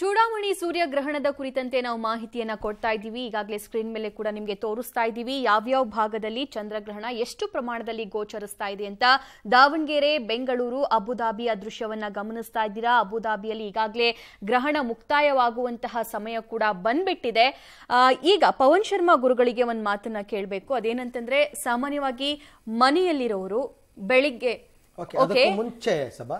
ಚೂಡಾಮಣಿ ಸೂರ್ಯಗ್ರಹಣದ ಕುರಿತಂತೆ ನಾವು ಮಾಹಿತಿಯನ್ನು ಕೊಡ್ತಾ ಇದ್ದೀವಿ ಈಗಾಗಲೇ ಸ್ಕ್ರೀನ್ ಮೇಲೆ ಕೂಡ ನಿಮಗೆ ತೋರಿಸ್ತಾ ಇದ್ದೀವಿ ಯಾವ್ಯಾವ ಭಾಗದಲ್ಲಿ ಚಂದ್ರಗ್ರಹಣ ಎಷ್ಟು ಪ್ರಮಾಣದಲ್ಲಿ ಗೋಚರಿಸ್ತಾ ಇದೆ ಅಂತ ದಾವಣಗೆರೆ ಬೆಂಗಳೂರು ಅಬುದಾಬಿಯ ದೃಶ್ಯವನ್ನ ಗಮನಿಸ್ತಾ ಇದ್ದೀರಾ ಅಬುದಾಬಿಯಲ್ಲಿ ಈಗಾಗಲೇ ಗ್ರಹಣ ಮುಕ್ತಾಯವಾಗುವಂತಹ ಸಮಯ ಕೂಡ ಬಂದ್ಬಿಟ್ಟಿದೆ ಈಗ ಪವನ್ ಶರ್ಮಾ ಗುರುಗಳಿಗೆ ಒಂದು ಮಾತನ್ನ ಕೇಳಬೇಕು ಅದೇನಂತಂದ್ರೆ ಸಾಮಾನ್ಯವಾಗಿ ಮನೆಯಲ್ಲಿರೋರು ಬೆಳಿಗ್ಗೆ ಓಕೆ ಮುಂಚೆ ಸಭಾ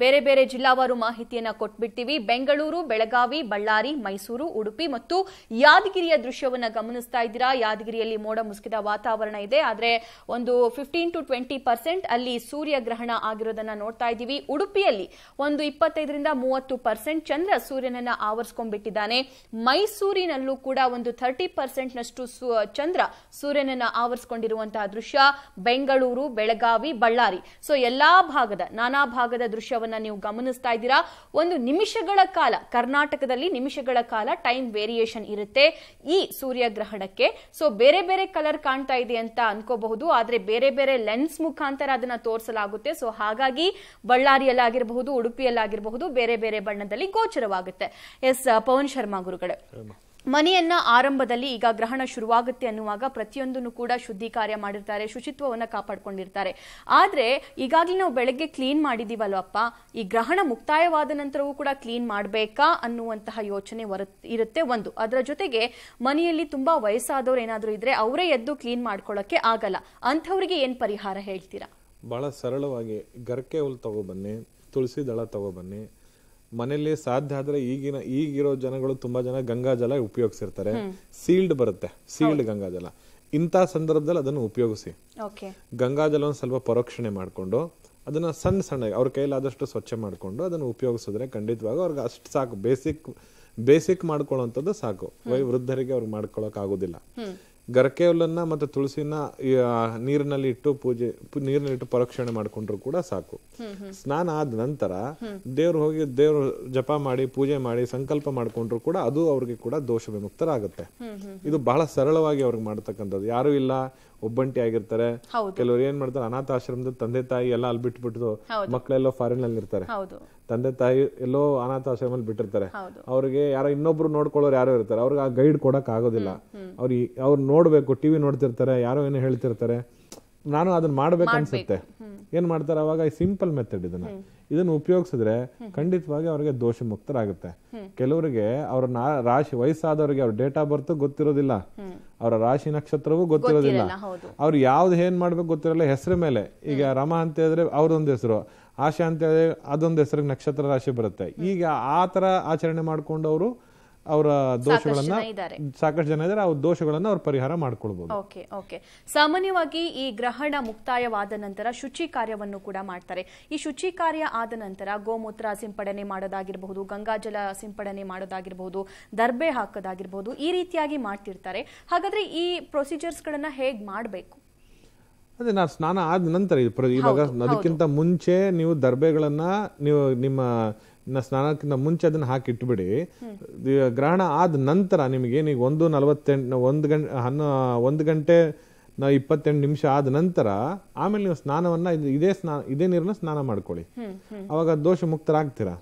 ಬೇರೆ ಬೇರೆ ಜಿಲ್ಲಾವಾರು ಮಾಹಿತಿಯನ್ನ ಕೊಟ್ಬಿಡ್ತೀವಿ ಬೆಂಗಳೂರು ಬೆಳಗಾವಿ ಬಳ್ಳಾರಿ ಮೈಸೂರು ಉಡುಪಿ ಮತ್ತು ಯಾದಗಿರಿಯ ದೃಶ್ಯವನ್ನ ಗಮನಿಸ್ತಾ ಇದ್ದೀರಾ ಯಾದಗಿರಿಯಲ್ಲಿ ಮೋಡ ಮುಸುಕಿದ ವಾತಾವರಣ ಇದೆ ಆದ್ರೆ ಒಂದು ಫಿಫ್ಟೀನ್ ಟು ಟ್ವೆಂಟಿ ಪರ್ಸೆಂಟ್ ಅಲ್ಲಿ ಸೂರ್ಯಗ್ರಹಣ ಆಗಿರೋದನ್ನ ನೋಡ್ತಾ ಇದ್ದೀವಿ ಉಡುಪಿಯಲ್ಲಿ ಒಂದು ಇಪ್ಪತ್ತೈದರಿಂದ ಮೂವತ್ತು ಪರ್ಸೆಂಟ್ ಚಂದ್ರ ಸೂರ್ಯನನ್ನ ಆವರಿಸ್ಕೊಂಡ್ಬಿಟ್ಟಿದ್ದಾನೆ ಮೈಸೂರಿನಲ್ಲೂ ಕೂಡ ಒಂದು ಥರ್ಟಿ ಪರ್ಸೆಂಟ್ ನಷ್ಟು ಚಂದ್ರ ಸೂರ್ಯನನ್ನ ಆವರಿಸ್ಕೊಂಡಿರುವಂತಹ ದೃಶ್ಯ ಬೆಂಗಳೂರು ಬೆಳಗಾವಿ ಬಳ್ಳಾರಿ ಸೊ ಎಲ್ಲಾ ಭಾಗದ ನಾನಾ ಭಾಗದ ದೃಶ್ಯವನ್ನ ನೀವು ಗಮನಿಸ್ತಾ ಇದ್ದೀರಾ ಒಂದು ನಿಮಿಷಗಳ ಕಾಲ ಕರ್ನಾಟಕದಲ್ಲಿ ನಿಮಿಷಗಳ ಕಾಲ ಟೈಮ್ ವೇರಿಯೇಷನ್ ಇರುತ್ತೆ ಈ ಸೂರ್ಯಗ್ರಹಣಕ್ಕೆ ಸೊ ಬೇರೆ ಬೇರೆ ಕಲರ್ ಕಾಣ್ತಾ ಇದೆ ಅಂತ ಅನ್ಕೋಬಹುದು ಆದ್ರೆ ಬೇರೆ ಬೇರೆ ಲೆನ್ಸ್ ಮುಖಾಂತರ ಅದನ್ನ ತೋರಿಸಲಾಗುತ್ತೆ ಸೊ ಹಾಗಾಗಿ ಬಳ್ಳಾರಿಯಲ್ಲಾಗಿರಬಹುದು ಉಡುಪಿಯಲ್ಲಾಗಿರಬಹುದು ಬೇರೆ ಬೇರೆ ಬಣ್ಣದಲ್ಲಿ ಗೋಚರವಾಗುತ್ತೆ ಎಸ್ uh, ಪವನ್ ಶರ್ಮಾ ಗುರುಗಳೇ ಮನೆಯನ್ನ ಆರಂಭದಲ್ಲಿ ಈಗ ಗ್ರಹಣ ಶುರುವಾಗುತ್ತೆ ಅನ್ನುವಾಗ ಪ್ರತಿಯೊಂದನ್ನು ಕೂಡ ಶುದ್ಧಿ ಕಾರ್ಯ ಮಾಡಿರ್ತಾರೆ ಶುಚಿತ್ವವನ್ನು ಕಾಪಾಡ್ಕೊಂಡಿರ್ತಾರೆ ಆದರೆ ಈಗಾಗಲೇ ನಾವು ಬೆಳಗ್ಗೆ ಕ್ಲೀನ್ ಮಾಡಿದೀವಲ್ವಪ್ಪ ಈ ಗ್ರಹಣ ಮುಕ್ತಾಯವಾದ ನಂತರವೂ ಕೂಡ ಕ್ಲೀನ್ ಮಾಡಬೇಕಾ ಅನ್ನುವಂತಹ ಯೋಚನೆ ಇರುತ್ತೆ ಒಂದು ಅದರ ಜೊತೆಗೆ ಮನೆಯಲ್ಲಿ ತುಂಬಾ ವಯಸ್ಸಾದವ್ರು ಏನಾದರೂ ಇದ್ರೆ ಅವರೇ ಎದ್ದು ಕ್ಲೀನ್ ಮಾಡ್ಕೊಳ್ಳಕ್ಕೆ ಆಗಲ್ಲ ಅಂಥವ್ರಿಗೆ ಏನು ಪರಿಹಾರ ಹೇಳ್ತೀರಾ ಬಹಳ ಸರಳವಾಗಿ ಗರ್ಕೆ ಹುಲ್ ತಗೊಬನ್ನಿ ತುಳಸಿ ದಳ ತಗೊಬನ್ನಿ ಮನೆಯಲ್ಲಿ ಸಾಧ್ಯ ಆದ್ರೆ ಈಗಿನ ಈಗಿರೋ ಜನಗಳು ತುಂಬಾ ಜನ ಗಂಗಾ ಜಲ ಉಪಯೋಗಿಸಿರ್ತಾರೆ ಸೀಲ್ಡ್ ಬರುತ್ತೆ ಸೀಲ್ಡ್ ಗಂಗಾಜಲ ಇಂಥ ಸಂದರ್ಭದಲ್ಲಿ ಅದನ್ನು ಉಪಯೋಗಿಸಿ ಗಂಗಾ ಗಂಗಾಜಲವನ್ನು ಸ್ವಲ್ಪ ಪರೋಕ್ಷಣೆ ಮಾಡಿಕೊಂಡು ಅದನ್ನ ಸಣ್ಣ ಸಣ್ಣ ಅವ್ರ ಕೈಲಾದಷ್ಟು ಸ್ವಚ್ಛ ಮಾಡಿಕೊಂಡು ಅದನ್ನು ಉಪಯೋಗಿಸಿದ್ರೆ ಖಂಡಿತವಾಗ ಅವ್ರಿಗೆ ಅಷ್ಟು ಸಾಕು ಬೇಸಿಕ್ ಬೇಸಿಕ್ ಮಾಡ್ಕೊಳ್ಳೋಂಥದ್ದು ಸಾಕು ವೈ ವೃದ್ಧರಿಗೆ ಅವ್ರಿಗೆ ಮಾಡ್ಕೊಳ್ಳೋಕೆ ಆಗೋದಿಲ್ಲ ಗರಕೆ ಹುಲ್ಲನ್ನು ಮತ್ತು ತುಳಸಿನ ನೀರಿನಲ್ಲಿ ಇಟ್ಟು ಪೂಜೆ ಇಟ್ಟು ಪರೋಕ್ಷಣೆ ಮಾಡಿಕೊಂಡ್ರು ಕೂಡ ಸಾಕು ಸ್ನಾನ ಆದ ನಂತರ ದೇವ್ರು ಹೋಗಿ ದೇವ್ರು ಜಪ ಮಾಡಿ ಪೂಜೆ ಮಾಡಿ ಸಂಕಲ್ಪ ಮಾಡ್ಕೊಂಡ್ರು ಕೂಡ ಅದು ಅವ್ರಿಗೆ ಕೂಡ ದೋಷ ವಿಮುಕ್ತರಾಗುತ್ತೆ ಇದು ಬಹಳ ಸರಳವಾಗಿ ಅವ್ರಿಗೆ ಮಾಡ್ತಕ್ಕಂಥದ್ದು ಯಾರು ಇಲ್ಲ ಒಬ್ಬಂಟಿ ಆಗಿರ್ತಾರೆ ಕೆಲವ್ರು ಏನ್ ಮಾಡ್ತಾರೆ ಆಶ್ರಮದ ತಂದೆ ತಾಯಿ ಎಲ್ಲ ಅಲ್ಲಿ ಬಿಟ್ಬಿಟ್ಟು ಮಕ್ಕಳೆಲ್ಲೋ ಫಾರಿನ್ ಅಲ್ಲಿ ಇರ್ತಾರೆ ತಂದೆ ತಾಯಿ ಎಲ್ಲೋ ಅನಾಥ ಆಶ್ರಮಲ್ಲಿ ಬಿಟ್ಟಿರ್ತಾರೆ ಅವ್ರಿಗೆ ಯಾರೋ ಇನ್ನೊಬ್ರು ನೋಡ್ಕೊಳ್ಳೋರು ಯಾರೋ ಇರ್ತಾರೆ ಅವ್ರಿಗೆ ಆ ಗೈಡ್ ಕೊಡಕ್ ಆಗೋದಿಲ್ಲ ಅವ್ರಿಗೆ ಅವ್ರು ನೋಡ್ಬೇಕು ಟಿವಿ ನೋಡ್ತಿರ್ತಾರೆ ಯಾರೋ ಏನೋ ಹೇಳ್ತಿರ್ತಾರೆ ನಾನು ಅದನ್ನ ಮಾಡ್ಬೇಕು ಅನ್ಸುತ್ತೆ ಏನ್ ಮಾಡ್ತಾರೆ ಅವಾಗ ಈ ಸಿಂಪಲ್ ಮೆಥಡ್ ಇದನ್ನ ಇದನ್ನ ಉಪಯೋಗಿಸಿದ್ರೆ ಖಂಡಿತವಾಗಿ ಅವ್ರಿಗೆ ದೋಷ ಮುಕ್ತರಾಗುತ್ತೆ ಕೆಲವರಿಗೆ ಅವ್ರ ರಾಶಿ ವಯಸ್ಸಾದವರಿಗೆ ಅವ್ರ ಡೇಟ್ ಆಫ್ ಬರ್ತ್ ಗೊತ್ತಿರೋದಿಲ್ಲ ಅವರ ರಾಶಿ ನಕ್ಷತ್ರವೂ ಗೊತ್ತಿರೋದಿಲ್ಲ ಅವ್ರು ಯಾವ್ದು ಏನ್ ಮಾಡ್ಬೇಕು ಗೊತ್ತಿರಲ್ಲ ಹೆಸರು ಮೇಲೆ ಈಗ ರಮ ಅಂತ ಹೇಳಿದ್ರೆ ಒಂದ್ ಹೆಸರು ಆಶಾ ಅಂತ ಹೇಳಿದ್ರೆ ಅದೊಂದು ಹೆಸರಿಗೆ ನಕ್ಷತ್ರ ರಾಶಿ ಬರುತ್ತೆ ಈಗ ಆ ತರ ಆಚರಣೆ ಮಾಡ್ಕೊಂಡು ಅವರು ಅವರ ದೋಷಗಳನ್ನ ಸಾಕಷ್ಟು ಜನ ಇದ್ದಾರೆ ಅವ್ರ ದೋಷಗಳನ್ನ ಅವ್ರು ಪರಿಹಾರ ಮಾಡ್ಕೊಳ್ಬಹುದು ಓಕೆ ಓಕೆ ಸಾಮಾನ್ಯವಾಗಿ ಈ ಗ್ರಹಣ ಮುಕ್ತಾಯವಾದ ನಂತರ ಶುಚಿ ಕಾರ್ಯವನ್ನು ಕೂಡ ಮಾಡ್ತಾರೆ ಈ ಶುಚಿ ಕಾರ್ಯ ಆದ ನಂತರ ಗೋಮೂತ್ರ ಸಿಂಪಡಣೆ ಮಾಡೋದಾಗಿರಬಹುದು ಗಂಗಾಜಲ ಸಿಂಪಡಣೆ ಮಾಡೋದಾಗಿರಬಹುದು ದರ್ಬೆ ಹಾಕೋದಾಗಿರಬಹುದು ಈ ರೀತಿಯಾಗಿ ಮಾಡ್ತಿರ್ತಾರೆ ಹಾಗಾದ್ರೆ ಈ ಗಳನ್ನ ಹೇಗೆ ಮಾಡಬೇಕು ಅದೇ ನಾ ಸ್ನಾನ ಆದ ನಂತರ ಇವಾಗ ಅದಕ್ಕಿಂತ ಮುಂಚೆ ನೀವು ದರ್ಬೆಗಳನ್ನ ನೀವು ನಿಮ್ಮ ಸ್ನಾನಕ್ಕಿಂತ ಮುಂಚೆ ಅದನ್ನ ಹಾಕಿ ಇಟ್ಬಿಡಿ ಗ್ರಹಣ ಆದ ನಂತರ ನೀವು ಒಂದು ನಲವತ್ತೆಂಟು ಒಂದು ಗಂಟೆ ಹನ್ನ ಒಂದು ಗಂಟೆ ಇಪ್ಪತ್ತೆಂಟು ನಿಮಿಷ ಆದ ನಂತರ ಆಮೇಲೆ ನೀವು ಸ್ನಾನವನ್ನು ಇದೇ ಸ್ನಾನ ಇದೇ ನೀರನ್ನ ಸ್ನಾನ ಮಾಡ್ಕೊಳ್ಳಿ ಅವಾಗ ದೋಷ ಮುಕ್ತರಾಗ್ತೀರಾ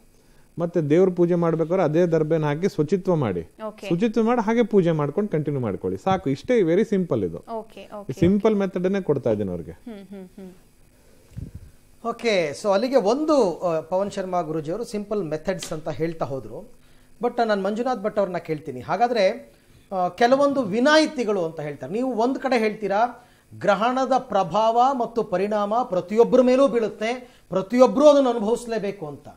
ಮತ್ತೆ ದೇವ್ರ ಪೂಜೆ ಮಾಡ್ಬೇಕಾದ್ರೆ ಅದೇ ದರ್ಬೆನ ಹಾಕಿ ಶುಚಿತ್ವ ಮಾಡಿ ಶುಚಿತ್ವ ಮಾಡಿ ಹಾಗೆ ಪೂಜೆ ಮಾಡ್ಕೊಂಡು ಕಂಟಿನ್ಯೂ ಮಾಡ್ಕೊಳ್ಳಿ ಸಾಕು ಇಷ್ಟೇ ವೆರಿ ಸಿಂಪಲ್ ಇದು ಸಿಂಪಲ್ ಮೆಥಡ್ ಕೊಡ್ತಾ ಇದ್ದೀನಿ ಅವ್ರಿಗೆ ಓಕೆ ಸೊ ಅಲ್ಲಿಗೆ ಒಂದು ಪವನ್ ಶರ್ಮಾ ಗುರುಜಿಯವರು ಸಿಂಪಲ್ ಮೆಥಡ್ಸ್ ಅಂತ ಹೇಳ್ತಾ ಹೋದರು ಬಟ್ ನಾನು ಮಂಜುನಾಥ್ ಭಟ್ ಅವ್ರನ್ನ ಕೇಳ್ತೀನಿ ಹಾಗಾದರೆ ಕೆಲವೊಂದು ವಿನಾಯಿತಿಗಳು ಅಂತ ಹೇಳ್ತಾರೆ ನೀವು ಒಂದು ಕಡೆ ಹೇಳ್ತೀರಾ ಗ್ರಹಣದ ಪ್ರಭಾವ ಮತ್ತು ಪರಿಣಾಮ ಪ್ರತಿಯೊಬ್ಬರ ಮೇಲೂ ಬೀಳುತ್ತೆ ಪ್ರತಿಯೊಬ್ಬರೂ ಅದನ್ನು ಅನುಭವಿಸಲೇಬೇಕು ಅಂತ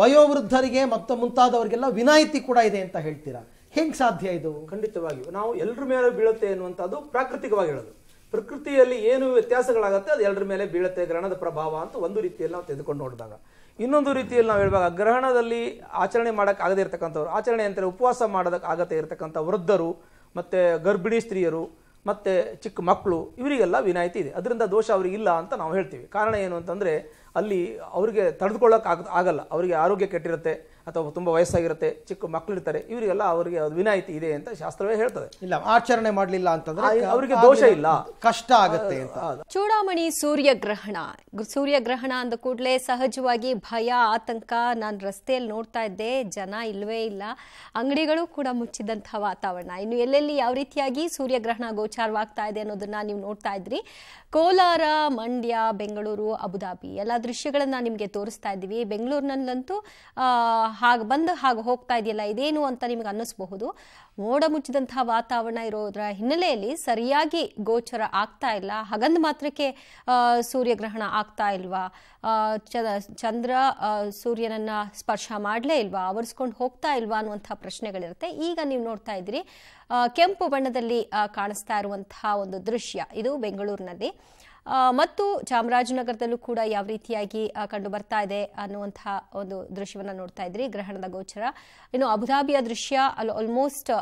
ವಯೋವೃದ್ಧರಿಗೆ ಮತ್ತು ಮುಂತಾದವರಿಗೆಲ್ಲ ವಿನಾಯಿತಿ ಕೂಡ ಇದೆ ಅಂತ ಹೇಳ್ತೀರಾ ಹೆಂಗೆ ಸಾಧ್ಯ ಇದು ಖಂಡಿತವಾಗಿಯೂ ನಾವು ಎಲ್ಲರ ಮೇಲೂ ಬೀಳುತ್ತೆ ಅನ್ನುವಂಥದ್ದು ಪ್ರಾಕೃತಿಕವಾಗಿ ಹೇಳೋದು ಪ್ರಕೃತಿಯಲ್ಲಿ ಏನು ವ್ಯತ್ಯಾಸಗಳಾಗುತ್ತೆ ಅದು ಎಲ್ಲರ ಮೇಲೆ ಬೀಳುತ್ತೆ ಗ್ರಹಣದ ಪ್ರಭಾವ ಅಂತ ಒಂದು ರೀತಿಯಲ್ಲಿ ನಾವು ತೆಗೆದುಕೊಂಡು ನೋಡಿದಾಗ ಇನ್ನೊಂದು ರೀತಿಯಲ್ಲಿ ನಾವು ಹೇಳುವಾಗ ಗ್ರಹಣದಲ್ಲಿ ಆಚರಣೆ ಮಾಡೋಕ್ಕೆ ಆಗದೇ ಇರತಕ್ಕಂಥವ್ರು ಆಚರಣೆ ಅಂತಾರೆ ಉಪವಾಸ ಮಾಡೋದಕ್ಕೆ ಆಗತ್ತೆ ಇರತಕ್ಕಂಥ ವೃದ್ಧರು ಮತ್ತು ಗರ್ಭಿಣಿ ಸ್ತ್ರೀಯರು ಮತ್ತು ಚಿಕ್ಕ ಮಕ್ಕಳು ಇವರಿಗೆಲ್ಲ ವಿನಾಯಿತಿ ಇದೆ ಅದರಿಂದ ದೋಷ ಇಲ್ಲ ಅಂತ ನಾವು ಹೇಳ್ತೀವಿ ಕಾರಣ ಏನು ಅಂತಂದರೆ ಅಲ್ಲಿ ಅವರಿಗೆ ತಡೆದುಕೊಳ್ಳೋಕೆ ಆಗ ಆಗಲ್ಲ ಅವರಿಗೆ ಆರೋಗ್ಯ ಕೆಟ್ಟಿರುತ್ತೆ ಅಥವಾ ತುಂಬ ವಯಸ್ಸಾಗಿರುತ್ತೆ ಚಿಕ್ಕ ಇರ್ತಾರೆ ಇವರಿಗೆಲ್ಲ ಅವರಿಗೆ ಅದು ವಿನಾಯಿತಿ ಇದೆ ಅಂತ ಶಾಸ್ತ್ರವೇ ಹೇಳ್ತದೆ ಇಲ್ಲ ಆಚರಣೆ ಮಾಡಲಿಲ್ಲ ಅಂತಂದ್ರೆ ಅವರಿಗೆ ದೋಷ ಇಲ್ಲ ಕಷ್ಟ ಆಗುತ್ತೆ ಅಂತ ಚೂಡಾಮಣಿ ಸೂರ್ಯಗ್ರಹಣ ಸೂರ್ಯಗ್ರಹಣ ಅಂದ ಕೂಡಲೇ ಸಹಜವಾಗಿ ಭಯ ಆತಂಕ ನಾನು ರಸ್ತೆಯಲ್ಲಿ ನೋಡ್ತಾ ಇದ್ದೆ ಜನ ಇಲ್ಲವೇ ಇಲ್ಲ ಅಂಗಡಿಗಳು ಕೂಡ ಮುಚ್ಚಿದಂತಹ ವಾತಾವರಣ ಇನ್ನು ಎಲ್ಲೆಲ್ಲಿ ಯಾವ ರೀತಿಯಾಗಿ ಸೂರ್ಯಗ್ರಹಣ ಗೋಚಾರವಾಗ್ತಾ ಇದೆ ಅನ್ನೋದನ್ನ ನೀವು ನೋಡ್ತಾ ಇದ್ರಿ ಕೋಲಾರ ಮಂಡ್ಯ ಬೆಂಗಳೂರು ಅಬುದಾಬಿ ಎಲ್ಲ ದೃಶ್ಯಗಳನ್ನ ನಿಮಗೆ ತೋರಿಸ್ತಾ ಇದ್ದೀವಿ ಬೆಂಗಳೂರಿನಲ್ಲಂತೂ ಹಾಗೆ ಬಂದು ಹಾಗೆ ಹೋಗ್ತಾ ಇದೆಯಲ್ಲ ಇದೇನು ಅಂತ ನಿಮಗೆ ಅನ್ನಿಸ್ಬಹುದು ಮೋಡ ಮುಚ್ಚಿದಂತಹ ವಾತಾವರಣ ಇರೋದ್ರ ಹಿನ್ನೆಲೆಯಲ್ಲಿ ಸರಿಯಾಗಿ ಗೋಚರ ಆಗ್ತಾ ಇಲ್ಲ ಹಾಗಂದ ಮಾತ್ರಕ್ಕೆ ಸೂರ್ಯಗ್ರಹಣ ಆಗ್ತಾ ಇಲ್ವಾ ಚಂದ್ರ ಸೂರ್ಯನನ್ನ ಸ್ಪರ್ಶ ಮಾಡಲೇ ಇಲ್ವಾ ಆವರಿಸ್ಕೊಂಡು ಹೋಗ್ತಾ ಇಲ್ವಾ ಅನ್ನುವಂತಹ ಪ್ರಶ್ನೆಗಳಿರುತ್ತೆ ಈಗ ನೀವು ನೋಡ್ತಾ ಇದ್ದೀರಿ ಕೆಂಪು ಬಣ್ಣದಲ್ಲಿ ಕಾಣಿಸ್ತಾ ಇರುವಂತಹ ಒಂದು ದೃಶ್ಯ ಇದು ಬೆಂಗಳೂರಿನಲ್ಲಿ ಮತ್ತು ಚಾಮರಾಜನಗರದಲ್ಲೂ ಕೂಡ ಯಾವ ರೀತಿಯಾಗಿ ಕಂಡು ಬರ್ತಾ ಇದೆ ಅನ್ನುವಂತಹ ಒಂದು ದೃಶ್ಯವನ್ನು ನೋಡ್ತಾ ಇದ್ರಿ ಗ್ರಹಣದ ಗೋಚರ ಇನ್ನು ಅಬುಧಾಬಿಯ ದೃಶ್ಯ ಅಲ್ಲಿ ಆಲ್ಮೋಸ್ಟ್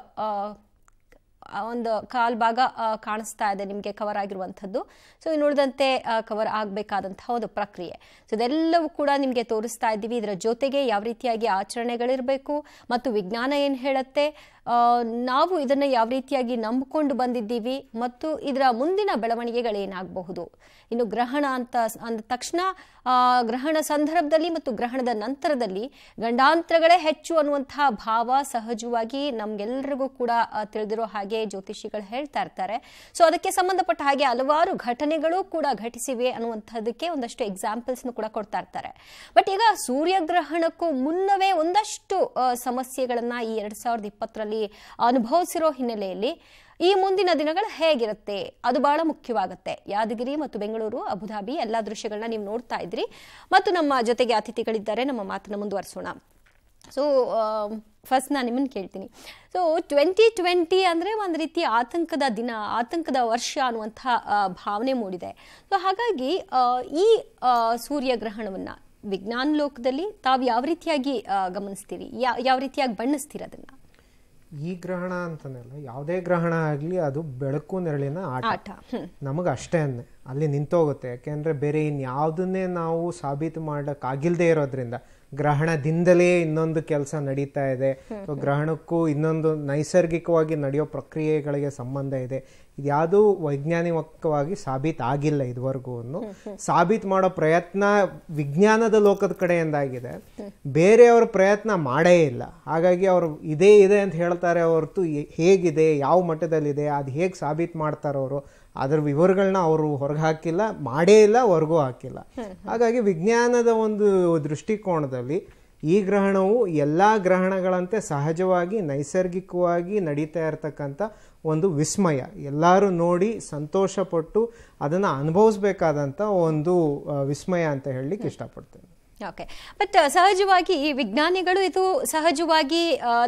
ಒಂದು ಕಾಲ್ ಭಾಗ ಕಾಣಿಸ್ತಾ ಇದೆ ನಿಮಗೆ ಕವರ್ ಆಗಿರುವಂಥದ್ದು ಸೊ ನೋಡಿದಂತೆ ಉಳಿದಂತೆ ಕವರ್ ಆಗಬೇಕಾದಂತಹ ಒಂದು ಪ್ರಕ್ರಿಯೆ ಸೊ ಇದೆಲ್ಲವೂ ಕೂಡ ನಿಮಗೆ ತೋರಿಸ್ತಾ ಇದ್ದೀವಿ ಇದರ ಜೊತೆಗೆ ಯಾವ ರೀತಿಯಾಗಿ ಆಚರಣೆಗಳಿರಬೇಕು ಮತ್ತು ವಿಜ್ಞಾನ ಏನು ಹೇಳುತ್ತೆ ನಾವು ಇದನ್ನು ಯಾವ ರೀತಿಯಾಗಿ ನಂಬಿಕೊಂಡು ಬಂದಿದ್ದೀವಿ ಮತ್ತು ಇದರ ಮುಂದಿನ ಬೆಳವಣಿಗೆಗಳೇನಾಗಬಹುದು ಇನ್ನು ಗ್ರಹಣ ಅಂತ ಅಂದ ತಕ್ಷಣ ಗ್ರಹಣ ಸಂದರ್ಭದಲ್ಲಿ ಮತ್ತು ಗ್ರಹಣದ ನಂತರದಲ್ಲಿ ಗಂಡಾಂತರಗಳೇ ಹೆಚ್ಚು ಅನ್ನುವಂತಹ ಭಾವ ಸಹಜವಾಗಿ ನಮ್ಗೆಲ್ಲರಿಗೂ ಕೂಡ ತಿಳಿದಿರೋ ಹಾಗೆ ಜ್ಯೋತಿಷಿಗಳು ಹೇಳ್ತಾ ಇರ್ತಾರೆ ಸೊ ಅದಕ್ಕೆ ಸಂಬಂಧಪಟ್ಟ ಹಾಗೆ ಹಲವಾರು ಘಟನೆಗಳು ಕೂಡ ಘಟಿಸಿವೆ ಅನ್ನುವಂಥದ್ದಕ್ಕೆ ಒಂದಷ್ಟು ಎಕ್ಸಾಂಪಲ್ಸ್ ಕೂಡ ಕೊಡ್ತಾ ಇರ್ತಾರೆ ಬಟ್ ಈಗ ಸೂರ್ಯಗ್ರಹಣಕ್ಕೂ ಮುನ್ನವೇ ಒಂದಷ್ಟು ಸಮಸ್ಯೆಗಳನ್ನ ಈ ಎರಡ್ ಸಾವಿರದ ಇಪ್ಪತ್ತರಲ್ಲಿ ಅಲ್ಲಿ ಅನುಭವಿಸಿರೋ ಹಿನ್ನೆಲೆಯಲ್ಲಿ ಈ ಮುಂದಿನ ದಿನಗಳು ಹೇಗಿರುತ್ತೆ ಅದು ಬಹಳ ಮುಖ್ಯವಾಗುತ್ತೆ ಯಾದಗಿರಿ ಮತ್ತು ಬೆಂಗಳೂರು ಅಬುಧಾಬಿ ಎಲ್ಲ ದೃಶ್ಯಗಳನ್ನ ನೀವು ನೋಡ್ತಾ ಇದ್ರಿ ಮತ್ತು ನಮ್ಮ ಜೊತೆಗೆ ಅತಿಥಿಗಳಿದ್ದಾರೆ ನಮ್ಮ ಮಾತನ್ನ ಮುಂದುವರಿಸೋಣ ಸೊ ಫಸ್ಟ್ ನಾನು ನಿಮ್ಮನ್ನು ಕೇಳ್ತೀನಿ ಸೊ ಟ್ವೆಂಟಿ ಟ್ವೆಂಟಿ ಅಂದರೆ ಒಂದು ರೀತಿ ಆತಂಕದ ದಿನ ಆತಂಕದ ವರ್ಷ ಅನ್ನುವಂಥ ಭಾವನೆ ಮೂಡಿದೆ ಸೊ ಹಾಗಾಗಿ ಈ ಸೂರ್ಯಗ್ರಹಣವನ್ನು ವಿಜ್ಞಾನ ಲೋಕದಲ್ಲಿ ತಾವು ಯಾವ ರೀತಿಯಾಗಿ ಗಮನಿಸ್ತೀರಿ ಯಾವ ರೀತಿಯಾಗಿ ಬಣ್ಣಿಸ್ತೀರಿ ಅದನ್ನು ಈ ಗ್ರಹಣ ಅಂತನಲ್ಲ ಯಾವುದೇ ಗ್ರಹಣ ಆಗಲಿ ಅದು ಬೆಳಕು ನೆರಳಿನ ಆಟ ನಮಗೆ ಅಷ್ಟೇ ಅಲ್ಲಿ ನಿಂತೋಗುತ್ತೆ ಯಾಕೆಂದ್ರೆ ಬೇರೆ ಇನ್ಯಾವುದನ್ನೇ ನಾವು ಸಾಬೀತು ಮಾಡೋಕ್ಕಾಗಿಲ್ಲದೆ ಇರೋದ್ರಿಂದ ಗ್ರಹಣದಿಂದಲೇ ಇನ್ನೊಂದು ಕೆಲಸ ನಡೀತಾ ಇದೆ ಗ್ರಹಣಕ್ಕೂ ಇನ್ನೊಂದು ನೈಸರ್ಗಿಕವಾಗಿ ನಡೆಯೋ ಪ್ರಕ್ರಿಯೆಗಳಿಗೆ ಸಂಬಂಧ ಇದೆ ಇದ್ಯಾವುದೂ ವೈಜ್ಞಾನಿಕವಾಗಿ ಆಗಿಲ್ಲ ಇದುವರೆಗೂ ಸಾಬೀತು ಮಾಡೋ ಪ್ರಯತ್ನ ವಿಜ್ಞಾನದ ಲೋಕದ ಕಡೆಯಿಂದಾಗಿದೆ ಬೇರೆಯವ್ರ ಪ್ರಯತ್ನ ಮಾಡೇ ಇಲ್ಲ ಹಾಗಾಗಿ ಅವರು ಇದೇ ಇದೆ ಅಂತ ಹೇಳ್ತಾರೆ ಹೊರತು ಹೇಗಿದೆ ಯಾವ ಮಟ್ಟದಲ್ಲಿದೆ ಅದು ಹೇಗೆ ಸಾಬೀತು ಅವರು ಅದರ ವಿವರಗಳನ್ನ ಅವರು ಹೊರಗೆ ಹಾಕಿಲ್ಲ ಮಾಡೇ ಇಲ್ಲ ಹೊರಗೂ ಹಾಕಿಲ್ಲ ಹಾಗಾಗಿ ವಿಜ್ಞಾನದ ಒಂದು ದೃಷ್ಟಿಕೋನದಲ್ಲಿ ಈ ಗ್ರಹಣವು ಎಲ್ಲ ಗ್ರಹಣಗಳಂತೆ ಸಹಜವಾಗಿ ನೈಸರ್ಗಿಕವಾಗಿ ನಡೀತಾ ಇರತಕ್ಕಂಥ ಒಂದು ವಿಸ್ಮಯ ಎಲ್ಲರೂ ನೋಡಿ ಸಂತೋಷಪಟ್ಟು ಅದನ್ನು ಅನುಭವಿಸ್ಬೇಕಾದಂಥ ಒಂದು ವಿಸ್ಮಯ ಅಂತ ಹೇಳಲಿಕ್ಕೆ ಇಷ್ಟಪಡ್ತೇನೆ ಓಕೆ ಬಟ್ uh, ಸಹಜವಾಗಿ ಈ ವಿಜ್ಞಾನಿಗಳು ಇದು ಸಹಜವಾಗಿ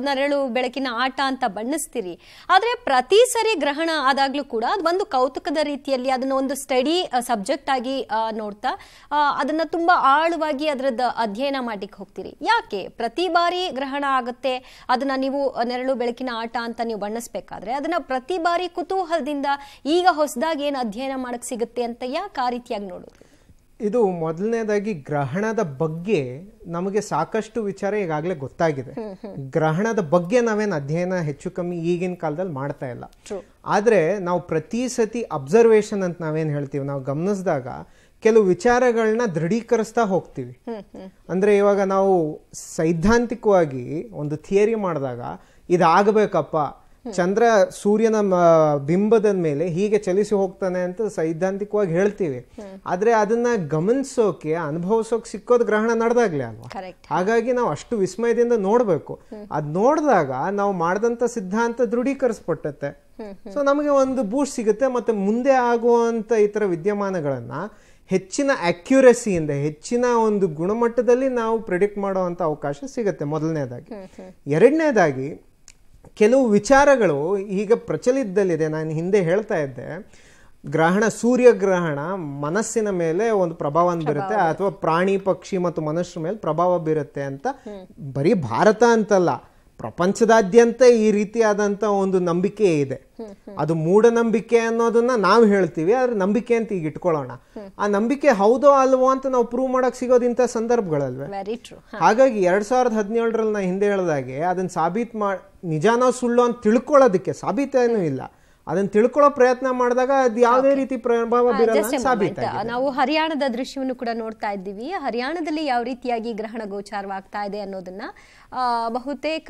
ನರಳು ಬೆಳಕಿನ ಆಟ ಅಂತ ಬಣ್ಣಿಸ್ತೀರಿ ಆದರೆ ಪ್ರತಿ ಸರಿ ಗ್ರಹಣ ಆದಾಗಲೂ ಕೂಡ ಅದು ಒಂದು ಕೌತುಕದ ರೀತಿಯಲ್ಲಿ ಅದನ್ನು ಒಂದು ಸ್ಟಡಿ ಸಬ್ಜೆಕ್ಟ್ ಆಗಿ ನೋಡ್ತಾ ಅದನ್ನು ತುಂಬ ಆಳವಾಗಿ ಅದರದ್ದು ಅಧ್ಯಯನ ಮಾಡಲಿಕ್ಕೆ ಹೋಗ್ತೀರಿ ಯಾಕೆ ಪ್ರತಿ ಬಾರಿ ಗ್ರಹಣ ಆಗುತ್ತೆ ಅದನ್ನು ನೀವು ನೆರಳು ಬೆಳಕಿನ ಆಟ ಅಂತ ನೀವು ಬಣ್ಣಿಸ್ಬೇಕಾದ್ರೆ ಅದನ್ನು ಪ್ರತಿ ಬಾರಿ ಕುತೂಹಲದಿಂದ ಈಗ ಹೊಸದಾಗಿ ಏನು ಅಧ್ಯಯನ ಮಾಡಕ್ಕೆ ಸಿಗುತ್ತೆ ಅಂತ ಯಾಕೆ ಆ ರೀತಿಯಾಗಿ ನೋಡೋದು ಇದು ಮೊದಲನೇದಾಗಿ ಗ್ರಹಣದ ಬಗ್ಗೆ ನಮಗೆ ಸಾಕಷ್ಟು ವಿಚಾರ ಈಗಾಗಲೇ ಗೊತ್ತಾಗಿದೆ ಗ್ರಹಣದ ಬಗ್ಗೆ ನಾವೇನು ಅಧ್ಯಯನ ಹೆಚ್ಚು ಕಮ್ಮಿ ಈಗಿನ ಕಾಲದಲ್ಲಿ ಮಾಡ್ತಾ ಇಲ್ಲ ಆದರೆ ನಾವು ಪ್ರತಿ ಸತಿ ಅಬ್ಸರ್ವೇಷನ್ ಅಂತ ನಾವೇನು ಹೇಳ್ತೀವಿ ನಾವು ಗಮನಿಸಿದಾಗ ಕೆಲವು ವಿಚಾರಗಳನ್ನ ದೃಢೀಕರಿಸ್ತಾ ಹೋಗ್ತೀವಿ ಅಂದರೆ ಇವಾಗ ನಾವು ಸೈದ್ಧಾಂತಿಕವಾಗಿ ಒಂದು ಥಿಯರಿ ಮಾಡಿದಾಗ ಇದಾಗಬೇಕಪ್ಪ ಚಂದ್ರ ಸೂರ್ಯನ ಬಿಂಬದ ಮೇಲೆ ಹೀಗೆ ಚಲಿಸಿ ಹೋಗ್ತಾನೆ ಅಂತ ಸೈದ್ಧಾಂತಿಕವಾಗಿ ಹೇಳ್ತೀವಿ ಆದ್ರೆ ಅದನ್ನ ಗಮನಿಸೋಕೆ ಅನುಭವಿಸೋಕೆ ಸಿಕ್ಕೋದು ಗ್ರಹಣ ನಡೆದಾಗ್ಲೇ ಅಲ್ವಾ ಹಾಗಾಗಿ ನಾವು ಅಷ್ಟು ವಿಸ್ಮಯದಿಂದ ನೋಡ್ಬೇಕು ಅದ್ ನೋಡಿದಾಗ ನಾವು ಮಾಡಿದಂತ ಸಿದ್ಧಾಂತ ದೃಢೀಕರಿಸ್ಪಟ್ಟತ್ತೆ ಸೊ ನಮಗೆ ಒಂದು ಬೂಸ್ಟ್ ಸಿಗುತ್ತೆ ಮತ್ತೆ ಮುಂದೆ ಆಗುವಂತ ಇತರ ವಿದ್ಯಮಾನಗಳನ್ನ ಹೆಚ್ಚಿನ ಅಕ್ಯುರಸಿಯಿಂದ ಹೆಚ್ಚಿನ ಒಂದು ಗುಣಮಟ್ಟದಲ್ಲಿ ನಾವು ಪ್ರಿಡಿಕ್ಟ್ ಮಾಡುವಂತ ಅವಕಾಶ ಸಿಗುತ್ತೆ ಮೊದಲನೇದಾಗಿ ಎರಡನೇದಾಗಿ ಕೆಲವು ವಿಚಾರಗಳು ಈಗ ಪ್ರಚಲಿತದಲ್ಲಿದೆ ನಾನು ಹಿಂದೆ ಹೇಳ್ತಾ ಇದ್ದೆ ಗ್ರಹಣ ಸೂರ್ಯಗ್ರಹಣ ಮನಸ್ಸಿನ ಮೇಲೆ ಒಂದು ಪ್ರಭಾವ ಬೀರುತ್ತೆ ಅಥವಾ ಪ್ರಾಣಿ ಪಕ್ಷಿ ಮತ್ತು ಮನುಷ್ಯರ ಮೇಲೆ ಪ್ರಭಾವ ಬೀರುತ್ತೆ ಅಂತ ಬರೀ ಭಾರತ ಅಂತಲ್ಲ ಪ್ರಪಂಚದಾದ್ಯಂತ ಈ ರೀತಿಯಾದಂತ ಒಂದು ನಂಬಿಕೆ ಇದೆ ಅದು ಮೂಢನಂಬಿಕೆ ಅನ್ನೋದನ್ನ ನಾವು ಹೇಳ್ತೀವಿ ಆದ್ರೆ ನಂಬಿಕೆ ಅಂತ ಈಗ ಇಟ್ಕೊಳ್ಳೋಣ ಆ ನಂಬಿಕೆ ಹೌದೋ ಅಲ್ವೋ ಅಂತ ನಾವು ಪ್ರೂವ್ ಮಾಡಕ್ ಸಿಗೋದು ಇಂಥ ಸಂದರ್ಭಗಳಲ್ವೇ ಹಾಗಾಗಿ ಎರಡ್ ಸಾವಿರದ ಹದಿನೇಳರಲ್ಲಿ ನಾ ಹಿಂದೆ ಹೇಳಿದಾಗೆ ಅದನ್ನ ಸಾಬೀತ್ ಮಾ ನಿಜಾನೋ ಸುಳ್ಳು ಅಂತ ತಿಳ್ಕೊಳ್ಳೋದಕ್ಕೆ ಸಾಬೀತೇನೂ ಇಲ್ಲ ಅದನ್ನ ತಿಳ್ಕೊಳ್ಳೋ ಪ್ರಯತ್ನ ಮಾಡಿದಾಗ ಅದು ಯಾವುದೇ ರೀತಿ ಪ್ರಭಾವ ನಾವು ಹರಿಯಾಣದ ದೃಶ್ಯವನ್ನು ಕೂಡ ನೋಡ್ತಾ ಇದ್ದೀವಿ ಹರಿಯಾಣದಲ್ಲಿ ಯಾವ ರೀತಿಯಾಗಿ ಗ್ರಹಣ ಗೋಚಾರವಾಗ್ತಾ ಇದೆ ಅನ್ನೋದನ್ನ ಬಹುತೇಕ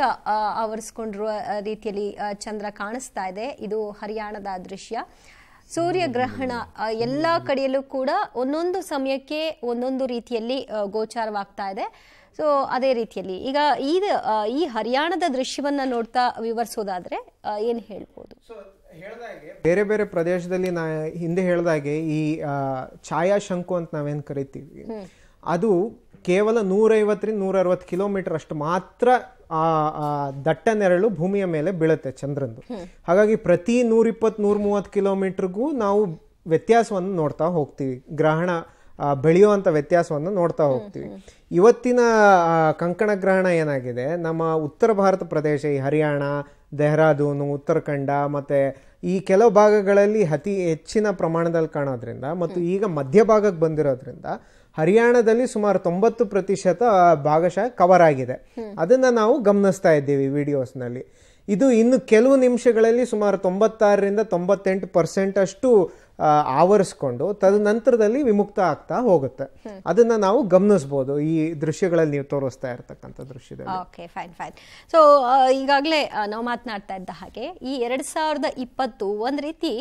ಆವರಿಸ್ಕೊಂಡಿರುವ ರೀತಿಯಲ್ಲಿ ಚಂದ್ರ ಕಾಣಿಸ್ತಾ ಇದೆ ಇದು ಹರಿಯಾಣದ ದೃಶ್ಯ ಸೂರ್ಯ ಗ್ರಹಣ ಎಲ್ಲ ಕಡೆಯಲ್ಲೂ ಕೂಡ ಒಂದೊಂದು ಸಮಯಕ್ಕೆ ಒಂದೊಂದು ರೀತಿಯಲ್ಲಿ ಗೋಚಾರವಾಗ್ತಾ ಇದೆ ಸೊ ಅದೇ ರೀತಿಯಲ್ಲಿ ಈಗ ಈ ಹರಿಯಾಣದ ದೃಶ್ಯವನ್ನ ನೋಡ್ತಾ ವಿವರಿಸೋದಾದ್ರೆ ಏನು ಹೇಳ್ಬೋದು ಬೇರೆ ಬೇರೆ ಪ್ರದೇಶದಲ್ಲಿ ನಾ ಹಿಂದೆ ಹೇಳ್ದಾಗೆ ಈ ಛಾಯಾ ಶಂಕು ಅಂತ ನಾವೇನು ಕರಿತೀವಿ ಅದು ಕೇವಲ ನೂರೈವತ್ತರಿಂದ ನೂರ ಅರವತ್ತು ಕಿಲೋಮೀಟರ್ ಅಷ್ಟು ಮಾತ್ರ ಆ ದಟ್ಟ ನೆರಳು ಭೂಮಿಯ ಮೇಲೆ ಬೀಳುತ್ತೆ ಚಂದ್ರಂದು ಹಾಗಾಗಿ ಪ್ರತಿ ನೂರಿಪ್ಪತ್ತು ನೂರ ಮೂವತ್ತು ಕಿಲೋಮೀಟರ್ಗೂ ನಾವು ವ್ಯತ್ಯಾಸವನ್ನು ನೋಡ್ತಾ ಹೋಗ್ತೀವಿ ಗ್ರಹಣ ಬೆಳೆಯುವಂಥ ವ್ಯತ್ಯಾಸವನ್ನು ನೋಡ್ತಾ ಹೋಗ್ತೀವಿ ಇವತ್ತಿನ ಕಂಕಣ ಗ್ರಹಣ ಏನಾಗಿದೆ ನಮ್ಮ ಉತ್ತರ ಭಾರತ ಪ್ರದೇಶ ಈ ಹರಿಯಾಣ ದೆಹ್ರಾದೂನು ಉತ್ತರಾಖಂಡ ಮತ್ತು ಈ ಕೆಲವು ಭಾಗಗಳಲ್ಲಿ ಅತಿ ಹೆಚ್ಚಿನ ಪ್ರಮಾಣದಲ್ಲಿ ಕಾಣೋದ್ರಿಂದ ಮತ್ತು ಈಗ ಮಧ್ಯ ಭಾಗಕ್ಕೆ ಬಂದಿರೋದ್ರಿಂದ ಹರಿಯಾಣದಲ್ಲಿ ಸುಮಾರು ತೊಂಬತ್ತು ಪ್ರತಿಶತ ಭಾಗಶಃ ಕವರ್ ಆಗಿದೆ ಅದನ್ನು ನಾವು ಗಮನಿಸ್ತಾ ಇದ್ದೀವಿ ವಿಡಿಯೋಸ್ನಲ್ಲಿ ಇದು ಇನ್ನು ಕೆಲವು ನಿಮಿಷಗಳಲ್ಲಿ ಸುಮಾರು ತೊಂಬತ್ತಾರರಿಂದ ತೊಂಬತ್ತೆಂಟು ಪರ್ಸೆಂಟ್ ಅಷ್ಟು ಆವರಿಸ್ಕೊಂಡು ತದನಂತರದಲ್ಲಿ ವಿಮುಕ್ತ ಆಗ್ತಾ ಹೋಗುತ್ತೆ ಅದನ್ನ ನಾವು ಗಮನಿಸಬಹುದು ಈ ದೃಶ್ಯಗಳಲ್ಲಿ ನೀವು ತೋರಿಸ್ತಾ ಇರ್ತಕ್ಕಂಥ ದೃಶ್ಯದಲ್ಲಿ ಓಕೆ ಫೈನ್ ಫೈನ್ ಸೊ ಈಗಾಗಲೇ ನಾವು ಮಾತನಾಡ್ತಾ ಇದ್ದ ಹಾಗೆ ಈ ಎರಡು ಸಾವಿರದ ಇಪ್ಪತ್ತು ಒಂದು ರೀತಿ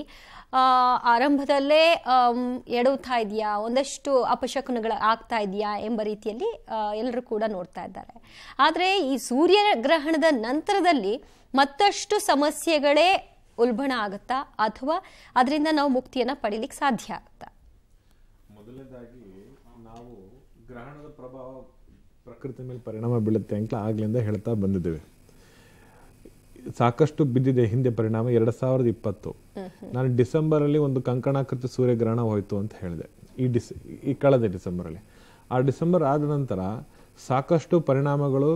ಆರಂಭದಲ್ಲೇ ಎಡುತ್ತಾ ಇದೆಯಾ ಒಂದಷ್ಟು ಅಪಶಕುನಗಳು ಆಗ್ತಾ ಇದೆಯಾ ಎಂಬ ರೀತಿಯಲ್ಲಿ ಎಲ್ಲರೂ ಕೂಡ ನೋಡ್ತಾ ಇದ್ದಾರೆ ಆದರೆ ಈ ಸೂರ್ಯ ಗ್ರಹಣದ ನಂತರದಲ್ಲಿ ಮತ್ತಷ್ಟು ಸಮಸ್ಯೆಗಳೇ ಉಲ್ಬಣ ಆಗುತ್ತಾ ಅಥವಾ ಅದರಿಂದ ನಾವು ಮುಕ್ತಿಯನ್ನು ಪಡಿಲಿಕ್ಕೆ ಸಾಧ್ಯ ಆಗುತ್ತಾ ಮೊದಲನೇದಾಗಿ ನಾವು ಗ್ರಹಣದ ಪ್ರಭಾವ ಪ್ರಕೃತಿ ಮೇಲೆ ಪರಿಣಾಮ ಬೀಳುತ್ತೆ ಅಂತ ಆಗ್ಲಿಂದ ಹೇಳ್ತಾ ಬಂದಿದ್ದೇವೆ ಸಾಕಷ್ಟು ಬಿದ್ದಿದೆ ಹಿಂದೆ ಪರಿಣಾಮ ಎರಡು ಸಾವಿರದ ಇಪ್ಪತ್ತು ನಾನು ಡಿಸೆಂಬರಲ್ಲಿ ಒಂದು ಕಂಕಣಾಕೃತಿ ಸೂರ್ಯಗ್ರಹಣ ಹೋಯಿತು ಅಂತ ಹೇಳಿದೆ ಈ ಡಿಸ್ ಈ ಕಳೆದ ಅಲ್ಲಿ ಆ ಡಿಸೆಂಬರ್ ಆದ ನಂತರ ಸಾಕಷ್ಟು ಪರಿಣಾಮಗಳು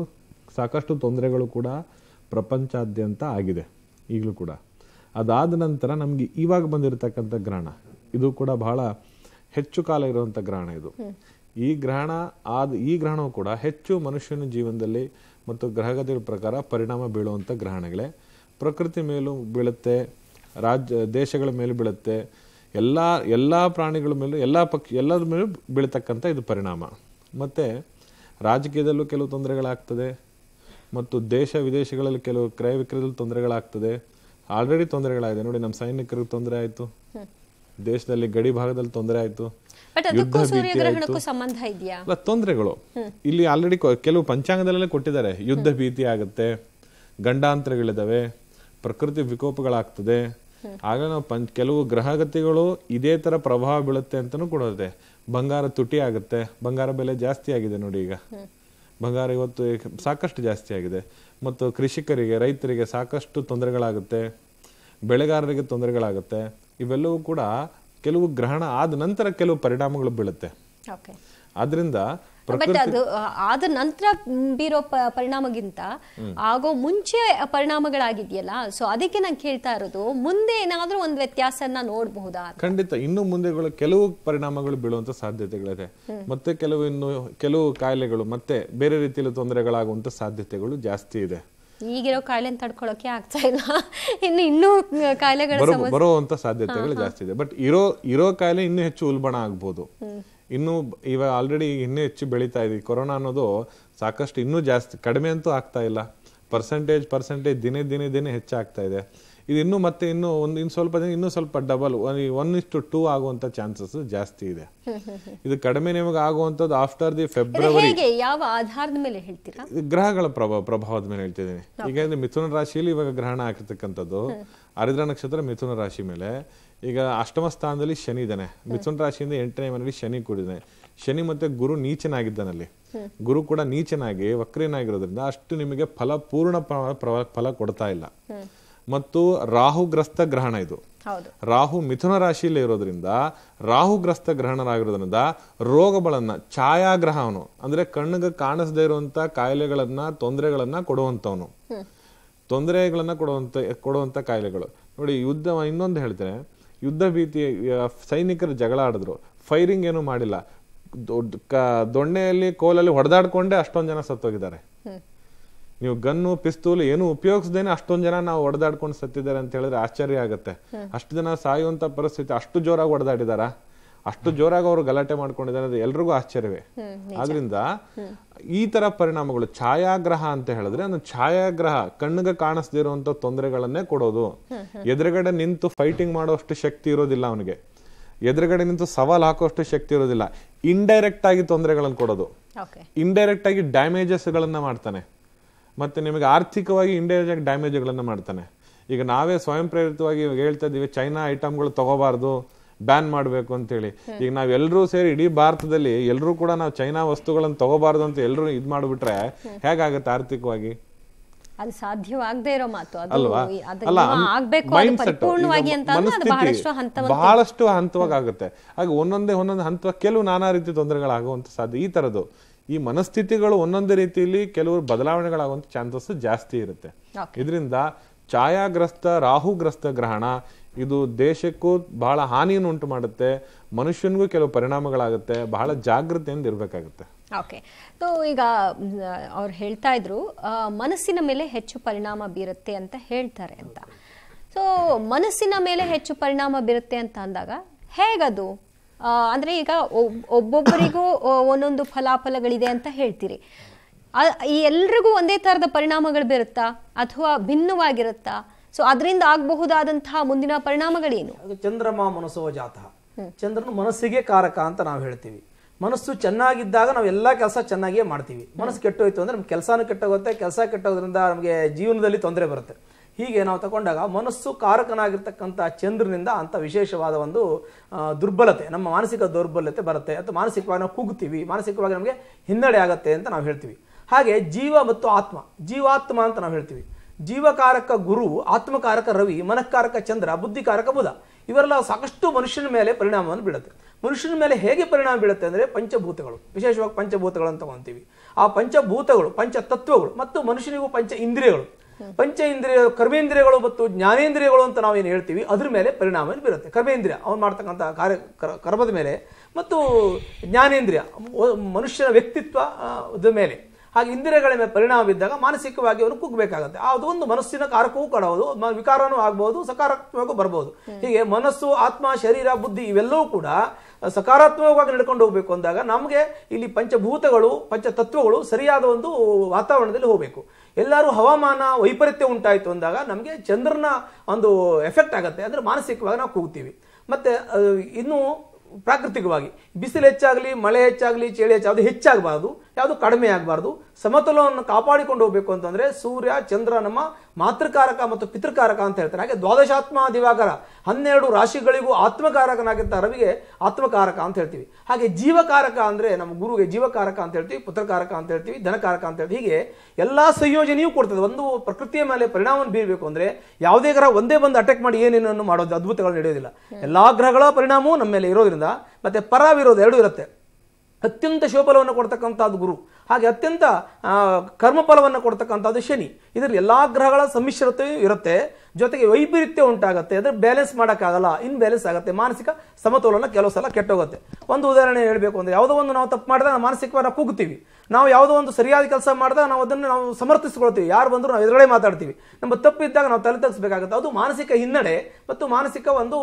ಸಾಕಷ್ಟು ತೊಂದರೆಗಳು ಕೂಡ ಪ್ರಪಂಚಾದ್ಯಂತ ಆಗಿದೆ ಈಗಲೂ ಕೂಡ ಅದಾದ ನಂತರ ನಮಗೆ ಇವಾಗ ಬಂದಿರತಕ್ಕಂಥ ಗ್ರಹಣ ಇದು ಕೂಡ ಬಹಳ ಹೆಚ್ಚು ಕಾಲ ಇರುವಂಥ ಗ್ರಹಣ ಇದು ಈ ಗ್ರಹಣ ಆದ ಈ ಗ್ರಹಣವು ಕೂಡ ಹೆಚ್ಚು ಮನುಷ್ಯನ ಜೀವನದಲ್ಲಿ ಮತ್ತು ಗ್ರಹಗತಿಯ ಪ್ರಕಾರ ಪರಿಣಾಮ ಬೀಳುವಂಥ ಗ್ರಹಣಗಳೇ ಪ್ರಕೃತಿ ಮೇಲೂ ಬೀಳುತ್ತೆ ರಾಜ್ಯ ದೇಶಗಳ ಮೇಲೂ ಬೀಳುತ್ತೆ ಎಲ್ಲ ಎಲ್ಲ ಪ್ರಾಣಿಗಳ ಮೇಲೂ ಎಲ್ಲ ಪಕ್ಷ ಎಲ್ಲದ ಮೇಲೂ ಬೀಳ್ತಕ್ಕಂಥ ಇದು ಪರಿಣಾಮ ಮತ್ತು ರಾಜಕೀಯದಲ್ಲೂ ಕೆಲವು ತೊಂದರೆಗಳಾಗ್ತದೆ ಮತ್ತು ದೇಶ ವಿದೇಶಗಳಲ್ಲಿ ಕೆಲವು ಕ್ರಯ ವಿಕ್ರಯದಲ್ಲಿ ತೊಂದರೆಗಳಾಗ್ತದೆ ಆಲ್ರೆಡಿ ತೊಂದರೆಗಳಾಗಿದೆ ನೋಡಿ ನಮ್ಮ ಸೈನಿಕರಿಗೆ ತೊಂದರೆ ಆಯಿತು ದೇಶದಲ್ಲಿ ಗಡಿ ಭಾಗದಲ್ಲಿ ತೊಂದರೆ ಆಯಿತು ಸಂಬಂಧ ಇದೆಯಾ ತೊಂದರೆಗಳು ಇಲ್ಲಿ ಆಲ್ರೆಡಿ ಕೆಲವು ಪಂಚಾಂಗದಲ್ಲೇ ಕೊಟ್ಟಿದ್ದಾರೆ ಯುದ್ಧ ಭೀತಿ ಆಗುತ್ತೆ ಗಂಡಾಂತರಗಳಿದಾವೆ ಪ್ರಕೃತಿ ವಿಕೋಪಗಳಾಗ್ತದೆ ಆಗ ನಾವು ಪಂಚ ಕೆಲವು ಗ್ರಹಗತಿಗಳು ಇದೇ ತರ ಪ್ರಭಾವ ಬೀಳುತ್ತೆ ಅಂತಾನೂ ಕೊಡುತ್ತೆ ಬಂಗಾರ ತುಟಿ ಆಗುತ್ತೆ ಬಂಗಾರ ಬೆಲೆ ಜಾಸ್ತಿ ಆಗಿದೆ ನೋಡಿ ಈಗ ಬಂಗಾರ ಇವತ್ತು ಸಾಕಷ್ಟು ಜಾಸ್ತಿ ಆಗಿದೆ ಮತ್ತು ಕೃಷಿಕರಿಗೆ ರೈತರಿಗೆ ಸಾಕಷ್ಟು ತೊಂದರೆಗಳಾಗುತ್ತೆ ಬೆಳೆಗಾರರಿಗೆ ತೊಂದರೆಗಳಾಗುತ್ತೆ ಇವೆಲ್ಲವೂ ಕೂಡ ಕೆಲವು ಗ್ರಹಣ ಆದ ನಂತರ ಕೆಲವು ಪರಿಣಾಮಗಳು ಬೀಳುತ್ತೆ ಆದ್ದರಿಂದ ಬಟ್ ಅದು ಆದ ನಂತರ ಬೀರೋ ಪರಿಣಾಮಗಿಂತ ಆಗೋ ಮುಂಚೆ ಪರಿಣಾಮಗಳಾಗಿದೆಯಲ್ಲ ಸೊ ಅದಕ್ಕೆ ನಾನು ಕೇಳ್ತಾ ಇರೋದು ಮುಂದೆ ಏನಾದ್ರೂ ಒಂದು ವ್ಯತ್ಯಾಸನ ನೋಡಬಹುದಾ ಖಂಡಿತ ಇನ್ನು ಮುಂದೆಗಳು ಕೆಲವು ಪರಿಣಾಮಗಳು ಬೀಳುವಂತ ಸಾಧ್ಯತೆಗಳಿದೆ ಮತ್ತೆ ಕೆಲವು ಇನ್ನು ಕೆಲವು ಕಾಯಿಲೆಗಳು ಮತ್ತೆ ಬೇರೆ ರೀತಿಯಲ್ಲಿ ತೊಂದರೆಗಳಾಗುವಂತ ಸಾಧ್ಯತೆಗಳು ಜಾಸ್ತಿ ಇದೆ ಈಗಿರೋ ಕಾಯಿಲೆ ತಡ್ಕೊಳಕ್ಕೆ ಆಗ್ತಾ ಇಲ್ಲ ಇನ್ನು ಇನ್ನೂ ಕಾಯಿಲೆಗಳು ಬರುವಂತ ಸಾಧ್ಯತೆಗಳು ಜಾಸ್ತಿ ಇದೆ ಬಟ್ ಇರೋ ಇರೋ ಕಾಯಿಲೆ ಇನ್ನೂ ಹೆಚ್ಚು ಉಲ್ಬಣ ಆಗ್ಬೋದು ಇನ್ನೂ ಇವಾಗ ಆಲ್ರೆಡಿ ಇನ್ನೂ ಹೆಚ್ಚು ಬೆಳೀತಾ ಇದೆ ಕೊರೋನಾ ಅನ್ನೋದು ಸಾಕಷ್ಟು ಇನ್ನೂ ಜಾಸ್ತಿ ಕಡಿಮೆ ಅಂತೂ ಆಗ್ತಾ ಇಲ್ಲ ಪರ್ಸೆಂಟೇಜ್ ಪರ್ಸೆಂಟೇಜ್ ದಿನೇ ದಿನೇ ದಿನೇ ಹೆಚ್ಚಾಗ್ತಾ ಇದೆ ಇದು ಇನ್ನೂ ಮತ್ತೆ ಇನ್ನೂ ಒಂದು ಇನ್ನು ಸ್ವಲ್ಪ ದಿನ ಇನ್ನೂ ಸ್ವಲ್ಪ ಡಬಲ್ ಒನ್ ಇಷ್ಟು ಟೂ ಆಗುವಂತ ಚಾನ್ಸಸ್ ಜಾಸ್ತಿ ಇದೆ ಇದು ಕಡಿಮೆ ನಿಮಗೆ ಆಗುವಂತದ್ದು ಆಫ್ಟರ್ ದಿ ಫೆಬ್ರವರಿ ಯಾವ ಆಧಾರದ ಮೇಲೆ ಹೇಳ್ತೀರಾ ಗ್ರಹಗಳ ಪ್ರಭಾವ ಪ್ರಭಾವದ ಮೇಲೆ ಹೇಳ್ತಿದ್ದೀನಿ ಈಗ ಮಿಥುನ ರಾಶಿಯಲ್ಲಿ ಇವಾಗ ಗ್ರಹಣ ಆಗಿರ್ತಕ್ಕಂಥದ್ದು ಹರಿದ್ರ ನಕ್ಷತ್ರ ಮಿಥುನ ರಾಶಿ ಮೇಲೆ ಈಗ ಅಷ್ಟಮ ಸ್ಥಾನದಲ್ಲಿ ಶನಿ ಇದ್ದಾನೆ ಮಿಥುನ ರಾಶಿಯಿಂದ ಎಂಟನೇ ಮನೆಯಲ್ಲಿ ಶನಿ ಕೂಡಿದ್ದಾನೆ ಶನಿ ಮತ್ತೆ ಗುರು ನೀಚನಾಗಿದ್ದಾನಲ್ಲಿ ಗುರು ಕೂಡ ನೀಚನಾಗಿ ವಕ್ರೇನಾಗಿರೋದ್ರಿಂದ ಅಷ್ಟು ನಿಮಗೆ ಫಲ ಪೂರ್ಣ ಫಲ ಕೊಡ್ತಾ ಇಲ್ಲ ಮತ್ತು ರಾಹುಗ್ರಸ್ತ ಗ್ರಹಣ ಇದು ರಾಹು ಮಿಥುನ ರಾಶಿಯಲ್ಲಿ ಇರೋದ್ರಿಂದ ರಾಹುಗ್ರಸ್ತ ಗ್ರಹಣರಾಗಿರೋದ್ರಿಂದ ರೋಗಗಳನ್ನ ಛಾಯಾಗ್ರಹವನು ಅಂದ್ರೆ ಕಣ್ಣಿಗೆ ಕಾಣಿಸದೇ ಇರುವಂತ ಕಾಯಿಲೆಗಳನ್ನ ತೊಂದರೆಗಳನ್ನ ಕೊಡುವಂತವನು ತೊಂದರೆಗಳನ್ನ ಕೊಡುವಂತ ಕೊಡುವಂತ ಕಾಯಿಲೆಗಳು ನೋಡಿ ಯುದ್ಧ ಇನ್ನೊಂದು ಹೇಳಿದ್ರೆ ಯುದ್ಧ ಭೀತಿ ಸೈನಿಕರು ಜಗಳ ಆಡಿದ್ರು ಫೈರಿಂಗ್ ಏನು ಮಾಡಿಲ್ಲ ದೊಡ್ಡ ಕ ದೊಣ್ಣೆಯಲ್ಲಿ ಕೋಲಲ್ಲಿ ಹೊಡೆದಾಡ್ಕೊಂಡೇ ಅಷ್ಟೊಂದು ಜನ ಸತ್ತೋಗಿದ್ದಾರೆ ನೀವು ಗನ್ನು ಪಿಸ್ತೂಲ್ ಏನು ಉಪಯೋಗಿಸ್ದೇನೆ ಅಷ್ಟೊಂದು ಜನ ನಾವು ಹೊಡೆದಾಡ್ಕೊಂಡು ಸತ್ತಿದ್ದಾರೆ ಅಂತ ಹೇಳಿದ್ರೆ ಆಶ್ಚರ್ಯ ಆಗುತ್ತೆ ಅಷ್ಟು ಜನ ಸಾಯುವಂತ ಪರಿಸ್ಥಿತಿ ಅಷ್ಟು ಜೋರಾಗಿ ಹೊಡೆದಾಡಿದಾರಾ ಅಷ್ಟು ಜೋರಾಗಿ ಅವರು ಗಲಾಟೆ ಮಾಡ್ಕೊಂಡಿದ್ದಾರೆ ಅದು ಎಲ್ರಿಗೂ ಆಶ್ಚರ್ಯವೇ ಆದ್ರಿಂದ ಈ ತರ ಪರಿಣಾಮಗಳು ಛಾಯಾಗ್ರಹ ಅಂತ ಹೇಳಿದ್ರೆ ಅದು ಛಾಯಾಗ್ರಹ ಕಣ್ಣಿಗೆ ಕಾಣಿಸ್ದಿರುವಂತ ತೊಂದರೆಗಳನ್ನೇ ಕೊಡೋದು ಎದುರುಗಡೆ ನಿಂತು ಫೈಟಿಂಗ್ ಮಾಡೋಷ್ಟು ಶಕ್ತಿ ಇರೋದಿಲ್ಲ ಅವನಿಗೆ ಎದುರುಗಡೆ ನಿಂತು ಸವಾಲು ಹಾಕೋಷ್ಟು ಶಕ್ತಿ ಇರೋದಿಲ್ಲ ಇಂಡೈರೆಕ್ಟ್ ಆಗಿ ತೊಂದರೆಗಳನ್ನು ಕೊಡೋದು ಇಂಡೈರೆಕ್ಟ್ ಆಗಿ ಡ್ಯಾಮೇಜಸ್ ಗಳನ್ನ ಮಾಡ್ತಾನೆ ಮತ್ತೆ ನಿಮಗೆ ಆರ್ಥಿಕವಾಗಿ ಇಂಡೈರೆಕ್ಟ್ ಆಗಿ ಗಳನ್ನ ಮಾಡ್ತಾನೆ ಈಗ ನಾವೇ ಸ್ವಯಂ ಪ್ರೇರಿತವಾಗಿ ಹೇಳ್ತಾ ಇದೀವಿ ಚೈನಾ ಐಟಮ್ಗಳು ತಗೋಬಾರ್ದು ಬ್ಯಾನ್ ಮಾಡಬೇಕು ಅಂತೇಳಿ ಈಗ ನಾವೆಲ್ಲರೂ ಸೇರಿ ಇಡೀ ಭಾರತದಲ್ಲಿ ಎಲ್ಲರೂ ಕೂಡ ನಾವು ಚೈನಾ ವಸ್ತುಗಳನ್ನು ತಗೋಬಾರ್ದು ಅಂತ ಎಲ್ಲರೂ ಇದು ಮಾಡಿಬಿಟ್ರೆ ಹೇಗಾಗುತ್ತೆ ಆರ್ಥಿಕವಾಗಿ ಅದು ಸಾಧ್ಯವಾಗದೇ ಮಾತು ಬಹಳಷ್ಟು ಹಂತವಾಗಿ ಆಗುತ್ತೆ ಹಾಗೆ ಒಂದೊಂದೇ ಒಂದೊಂದು ಹಂತ ಕೆಲವು ನಾನಾ ರೀತಿ ತೊಂದರೆಗಳಾಗುವಂತ ಸಾಧ್ಯ ಈ ತರದ್ದು ಈ ಮನಸ್ಥಿತಿಗಳು ಒಂದೊಂದೇ ರೀತಿಯಲ್ಲಿ ಕೆಲವು ಬದಲಾವಣೆಗಳಾಗುವಂತ ಚಾನ್ಸಸ್ ಜಾಸ್ತಿ ಇರುತ್ತೆ ಇದರಿಂದ ಛಾಯಾಗ್ರಸ್ತ ರಾಹುಗ್ರಸ್ತ ಗ್ರಹಣ ಇದು ದೇಶಕ್ಕೂ ಬಹಳ ಹಾನಿಯನ್ನು ಉಂಟು ಮಾಡುತ್ತೆ ಮನುಷ್ಯನಿಗೂ ಕೆಲವು ಪರಿಣಾಮಗಳಾಗುತ್ತೆ ಬಹಳ ಜಾಗೃತಿಯಿಂದ ಇರಬೇಕಾಗುತ್ತೆ ಓಕೆ ಸೊ ಈಗ ಅವ್ರು ಹೇಳ್ತಾ ಇದ್ರು ಮನಸ್ಸಿನ ಮೇಲೆ ಹೆಚ್ಚು ಪರಿಣಾಮ ಬೀರುತ್ತೆ ಅಂತ ಹೇಳ್ತಾರೆ ಅಂತ ಸೊ ಮನಸ್ಸಿನ ಮೇಲೆ ಹೆಚ್ಚು ಪರಿಣಾಮ ಬೀರುತ್ತೆ ಅಂತ ಅಂದಾಗ ಹೇಗದು ಅಂದರೆ ಈಗ ಒಬ್ಬೊಬ್ಬರಿಗೂ ಒಂದೊಂದು ಫಲಾಫಲಗಳಿದೆ ಅಂತ ಹೇಳ್ತೀರಿ ಈ ಎಲ್ರಿಗೂ ಒಂದೇ ತರದ ಪರಿಣಾಮಗಳು ಬೀರುತ್ತಾ ಅಥವಾ ಭಿನ್ನವಾಗಿರುತ್ತಾ ಸೊ ಅದರಿಂದ ಆಗಬಹುದಾದಂತಹ ಮುಂದಿನ ಪರಿಣಾಮಗಳೇನು ಅದು ಚಂದ್ರಮ ಮನಸ್ಸೋ ಜಾತ ಚಂದ್ರನು ಮನಸ್ಸಿಗೆ ಕಾರಕ ಅಂತ ನಾವು ಹೇಳ್ತೀವಿ ಮನಸ್ಸು ಚೆನ್ನಾಗಿದ್ದಾಗ ನಾವು ಎಲ್ಲ ಕೆಲಸ ಚೆನ್ನಾಗಿಯೇ ಮಾಡ್ತೀವಿ ಮನಸ್ಸು ಕೆಟ್ಟೋಯ್ತು ಅಂದ್ರೆ ನಮ್ಗೆ ಕೆಲಸನೂ ಕೆಟ್ಟೋಗುತ್ತೆ ಕೆಲಸ ಕೆಟ್ಟೋದ್ರಿಂದ ನಮಗೆ ಜೀವನದಲ್ಲಿ ತೊಂದರೆ ಬರುತ್ತೆ ಹೀಗೆ ನಾವು ತಗೊಂಡಾಗ ಮನಸ್ಸು ಕಾರಕನಾಗಿರ್ತಕ್ಕಂಥ ಚಂದ್ರನಿಂದ ಅಂಥ ವಿಶೇಷವಾದ ಒಂದು ದುರ್ಬಲತೆ ನಮ್ಮ ಮಾನಸಿಕ ದುರ್ಬಲತೆ ಬರುತ್ತೆ ಅಥವಾ ಮಾನಸಿಕವಾಗಿ ನಾವು ಕುಗ್ತೀವಿ ಮಾನಸಿಕವಾಗಿ ನಮಗೆ ಹಿನ್ನಡೆ ಆಗುತ್ತೆ ಅಂತ ನಾವು ಹೇಳ್ತೀವಿ ಹಾಗೆ ಜೀವ ಮತ್ತು ಆತ್ಮ ಜೀವಾತ್ಮ ಅಂತ ನಾವು ಹೇಳ್ತೀವಿ ಜೀವಕಾರಕ ಗುರು ಆತ್ಮಕಾರಕ ರವಿ ಮನಃಕಾರಕ ಚಂದ್ರ ಬುದ್ಧಿಕಾರಕ ಬುಧ ಇವೆಲ್ಲ ಸಾಕಷ್ಟು ಮನುಷ್ಯನ ಮೇಲೆ ಪರಿಣಾಮವನ್ನು ಬೀಳುತ್ತೆ ಮನುಷ್ಯನ ಮೇಲೆ ಹೇಗೆ ಪರಿಣಾಮ ಬೀಳುತ್ತೆ ಅಂದರೆ ಪಂಚಭೂತಗಳು ವಿಶೇಷವಾಗಿ ಪಂಚಭೂತಗಳನ್ನು ತಗೊಂತೀವಿ ಆ ಪಂಚಭೂತಗಳು ಪಂಚತತ್ವಗಳು ಮತ್ತು ಮನುಷ್ಯನಿಗೂ ಪಂಚ ಇಂದ್ರಿಯಗಳು ಪಂಚ ಇಂದ್ರಿಯ ಕರ್ಮೇಂದ್ರಿಯಗಳು ಮತ್ತು ಜ್ಞಾನೇಂದ್ರಿಯಗಳು ಅಂತ ನಾವೇನು ಹೇಳ್ತೀವಿ ಅದ್ರ ಮೇಲೆ ಪರಿಣಾಮ ಬೀರುತ್ತೆ ಕರ್ಮೇಂದ್ರಿಯ ಅವನು ಮಾಡ್ತಕ್ಕಂಥ ಕಾರ್ಯ ಕರ್ಮದ ಮೇಲೆ ಮತ್ತು ಜ್ಞಾನೇಂದ್ರಿಯ ಮನುಷ್ಯನ ವ್ಯಕ್ತಿತ್ವದ ಮೇಲೆ ಹಾಗೆ ಇಂದಿರಗಳ ಮೇಲೆ ಪರಿಣಾಮ ಬಿದ್ದಾಗ ಮಾನಸಿಕವಾಗಿ ಅವರು ಕುಗ್ಬೇಕಾಗುತ್ತೆ ಅದು ಒಂದು ಮನಸ್ಸಿನ ಕಾರಕವೂ ಕಡಬಹುದು ವಿಕಾರನೂ ಆಗಬಹುದು ಸಕಾರಾತ್ಮಕವಾಗೂ ಬರಬಹುದು ಹೀಗೆ ಮನಸ್ಸು ಆತ್ಮ ಶರೀರ ಬುದ್ಧಿ ಇವೆಲ್ಲವೂ ಕೂಡ ಸಕಾರಾತ್ಮಕವಾಗಿ ನಡ್ಕೊಂಡು ಹೋಗಬೇಕು ಅಂದಾಗ ನಮಗೆ ಇಲ್ಲಿ ಪಂಚಭೂತಗಳು ಪಂಚತತ್ವಗಳು ಸರಿಯಾದ ಒಂದು ವಾತಾವರಣದಲ್ಲಿ ಹೋಗಬೇಕು ಎಲ್ಲರೂ ಹವಾಮಾನ ವೈಪರೀತ್ಯ ಉಂಟಾಯಿತು ಅಂದಾಗ ನಮಗೆ ಚಂದ್ರನ ಒಂದು ಎಫೆಕ್ಟ್ ಆಗುತ್ತೆ ಅಂದರೆ ಮಾನಸಿಕವಾಗಿ ನಾವು ಕೂಗ್ತೀವಿ ಮತ್ತು ಇನ್ನು ಪ್ರಾಕೃತಿಕವಾಗಿ ಬಿಸಿಲು ಹೆಚ್ಚಾಗಲಿ ಮಳೆ ಹೆಚ್ಚಾಗಲಿ ಚಳಿ ಹೆಚ್ಚಾಗಲಿ ಅದು ಹೆಚ್ಚಾಗಬಾರ್ದು ಯಾವುದು ಕಡಿಮೆ ಆಗಬಾರ್ದು ಸಮತೋಲನವನ್ನು ಕಾಪಾಡಿಕೊಂಡು ಹೋಗಬೇಕು ಅಂತಂದರೆ ಸೂರ್ಯ ಚಂದ್ರ ನಮ್ಮ ಮಾತೃಕಾರಕ ಮತ್ತು ಪಿತೃಕಾರಕ ಅಂತ ಹೇಳ್ತಾರೆ ಹಾಗೆ ದ್ವಾದಶಾತ್ಮ ದಿವಾಕರ ಹನ್ನೆರಡು ರಾಶಿಗಳಿಗೂ ಆತ್ಮಕಾರಕನಾಗಿದ್ದ ರವಿಗೆ ಆತ್ಮಕಾರಕ ಅಂತ ಹೇಳ್ತೀವಿ ಹಾಗೆ ಜೀವಕಾರಕ ಅಂದರೆ ನಮ್ಮ ಗುರುಗೆ ಜೀವಕಾರಕ ಅಂತ ಹೇಳ್ತೀವಿ ಪುತ್ರಕಾರಕ ಅಂತ ಹೇಳ್ತೀವಿ ಧನಕಾರಕ ಅಂತ ಹೇಳ್ತೀವಿ ಹೀಗೆ ಎಲ್ಲ ಸಂಯೋಜನೆಯೂ ಕೊಡ್ತದೆ ಒಂದು ಪ್ರಕೃತಿಯ ಮೇಲೆ ಪರಿಣಾಮವನ್ನು ಬೀರಬೇಕು ಅಂದರೆ ಯಾವುದೇ ಗ್ರಹ ಒಂದೇ ಬಂದು ಅಟ್ಯಾಕ್ ಮಾಡಿ ಏನೇನನ್ನು ಮಾಡೋದು ಅದ್ಭುತಗಳು ನಡೆಯೋದಿಲ್ಲ ಎಲ್ಲ ಗ್ರಹಗಳ ಪರಿಣಾಮವೂ ನಮ್ಮ ಮೇಲೆ ಇರೋದ್ರಿಂದ ಮತ್ತೆ ಪರ ಎರಡೂ ಇರುತ್ತೆ ಅತ್ಯಂತ ಶೋಫಲವನ್ನು ಕೊಡ್ತಕ್ಕಂಥದ್ದು ಗುರು ಹಾಗೆ ಅತ್ಯಂತ ಕರ್ಮಫಲವನ್ನು ಕೊಡ್ತಕ್ಕಂಥದ್ದು ಶನಿ ಇದರಲ್ಲಿ ಎಲ್ಲ ಗ್ರಹಗಳ ಸಮ್ಮಿಶ್ರತೆಯೂ ಇರುತ್ತೆ ಜೊತೆಗೆ ವೈಪರೀತ್ಯ ಉಂಟಾಗುತ್ತೆ ಅದ್ರ ಬ್ಯಾಲೆನ್ಸ್ ಮಾಡೋಕ್ಕಾಗಲ್ಲ ಇನ್ಬ್ಯಾಲೆನ್ಸ್ ಆಗುತ್ತೆ ಮಾನಸಿಕ ಸಮತೋಲನ ಕೆಲವು ಸಲ ಕೆಟ್ಟೋಗುತ್ತೆ ಒಂದು ಉದಾಹರಣೆ ಹೇಳಬೇಕು ಅಂದರೆ ಯಾವುದೋ ಒಂದು ನಾವು ತಪ್ಪು ಮಾಡಿದಾಗ ನಾವು ಮಾನಸಿಕವಾಗಿ ನಾವು ಕೂಗ್ತೀವಿ ನಾವು ಯಾವುದೋ ಒಂದು ಸರಿಯಾದ ಕೆಲಸ ಮಾಡಿದಾಗ ನಾವು ಅದನ್ನು ನಾವು ಸಮರ್ಥಿಸ್ಕೊಳ್ತೀವಿ ಯಾರು ಬಂದರೂ ನಾವು ಎದುರುಗಡೆ ಮಾತಾಡ್ತೀವಿ ನಮ್ಮ ತಪ್ಪಿದ್ದಾಗ ನಾವು ತಲೆ ತಗ್ಸ್ಬೇಕಾಗುತ್ತೆ ಅದು ಮಾನಸಿಕ ಹಿನ್ನಡೆ ಮತ್ತು ಮಾನಸಿಕ ಒಂದು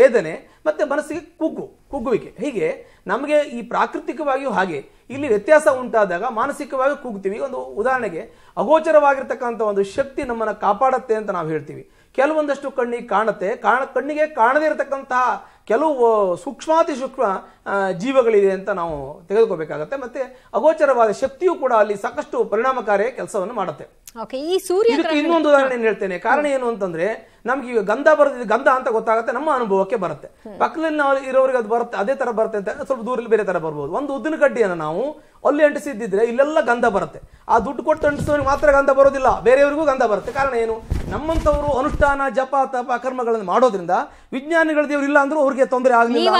ವೇದನೆ ಮತ್ತು ಮನಸ್ಸಿಗೆ ಕೂಗು ಕುಗ್ಗುವಿಕೆ ಹೀಗೆ ನಮಗೆ ಈ ಪ್ರಾಕೃತಿಕವಾಗಿಯೂ ಹಾಗೆ ಇಲ್ಲಿ ವ್ಯತ್ಯಾಸ ಉಂಟಾದಾಗ ಮಾನಸಿಕವಾಗಿ ಕೂಗ್ತೀವಿ ಒಂದು ಉದಾಹರಣೆಗೆ ಅಗೋಚರವಾಗಿರ್ತಕ್ಕಂಥ ಒಂದು ಶಕ್ತಿ ನಮ್ಮನ್ನು ಕಾಪಾಡತ್ತೆ ಅಂತ ನಾವು ಹೇಳ್ತೀವಿ ಕೆಲವೊಂದಷ್ಟು ಕಣ್ಣಿಗೆ ಕಾಣುತ್ತೆ ಕಾಣ ಕಣ್ಣಿಗೆ ಕಾಣದೇ ಇರತಕ್ಕಂತಹ ಕೆಲವು ಸೂಕ್ಷ್ಮಾತಿ ಸೂಕ್ಷ್ಮ ಜೀವಗಳಿದೆ ಅಂತ ನಾವು ತೆಗೆದುಕೋಬೇಕಾಗತ್ತೆ ಮತ್ತು ಅಗೋಚರವಾದ ಶಕ್ತಿಯೂ ಕೂಡ ಅಲ್ಲಿ ಸಾಕಷ್ಟು ಪರಿಣಾಮಕಾರಿಯ ಕೆಲಸವನ್ನು ಮಾಡುತ್ತೆ ಈ ಸೂರ್ಯ ಇನ್ನೊಂದು ಉದಾಹರಣೆ ಹೇಳ್ತೇನೆ ಕಾರಣ ಏನು ಅಂತಂದ್ರೆ ನಮ್ಗೆ ಈಗ ಗಂಧ ಬರೋದಿದೆ ಗಂಧ ಅಂತ ಗೊತ್ತಾಗುತ್ತೆ ನಮ್ಮ ಅನುಭವಕ್ಕೆ ಬರುತ್ತೆ ಪಕ್ಕದಲ್ಲಿ ನಾವು ಇರೋರಿಗೆ ಅದು ಬರುತ್ತೆ ಅದೇ ತರ ಬರುತ್ತೆ ಅಂತ ಸ್ವಲ್ಪ ದೂರಲ್ಲಿ ಬೇರೆ ತರ ಬರ್ಬೋದು ಒಂದು ಉದ್ದಿನ ಕಡ್ಡಿಯನ್ನು ನಾವು ಅಲ್ಲಿ ಅಂಟಿಸಿದ್ದಿದ್ರೆ ಇಲ್ಲೆಲ್ಲ ಗಂಧ ಬರುತ್ತೆ ಆ ದುಡ್ಡು ಕೊಟ್ಟು ಅಂಟಿಸೋರಿಗೆ ಮಾತ್ರ ಗಂಧ ಬರೋದಿಲ್ಲ ಬೇರೆಯವರಿಗೂ ಗಂಧ ಬರುತ್ತೆ ಕಾರಣ ಏನು ನಮ್ಮಂತವರು ಅನುಷ್ಠಾನ ಜಪ ತಪ ಕರ್ಮಗಳನ್ನು ಮಾಡೋದ್ರಿಂದ ವಿಜ್ಞಾನಿಗಳ ದೇವರು ಇಲ್ಲ ಅಂದ್ರೂ ಅವ್ರಿಗೆ ತೊಂದರೆ ಆಗಲಿಲ್ಲ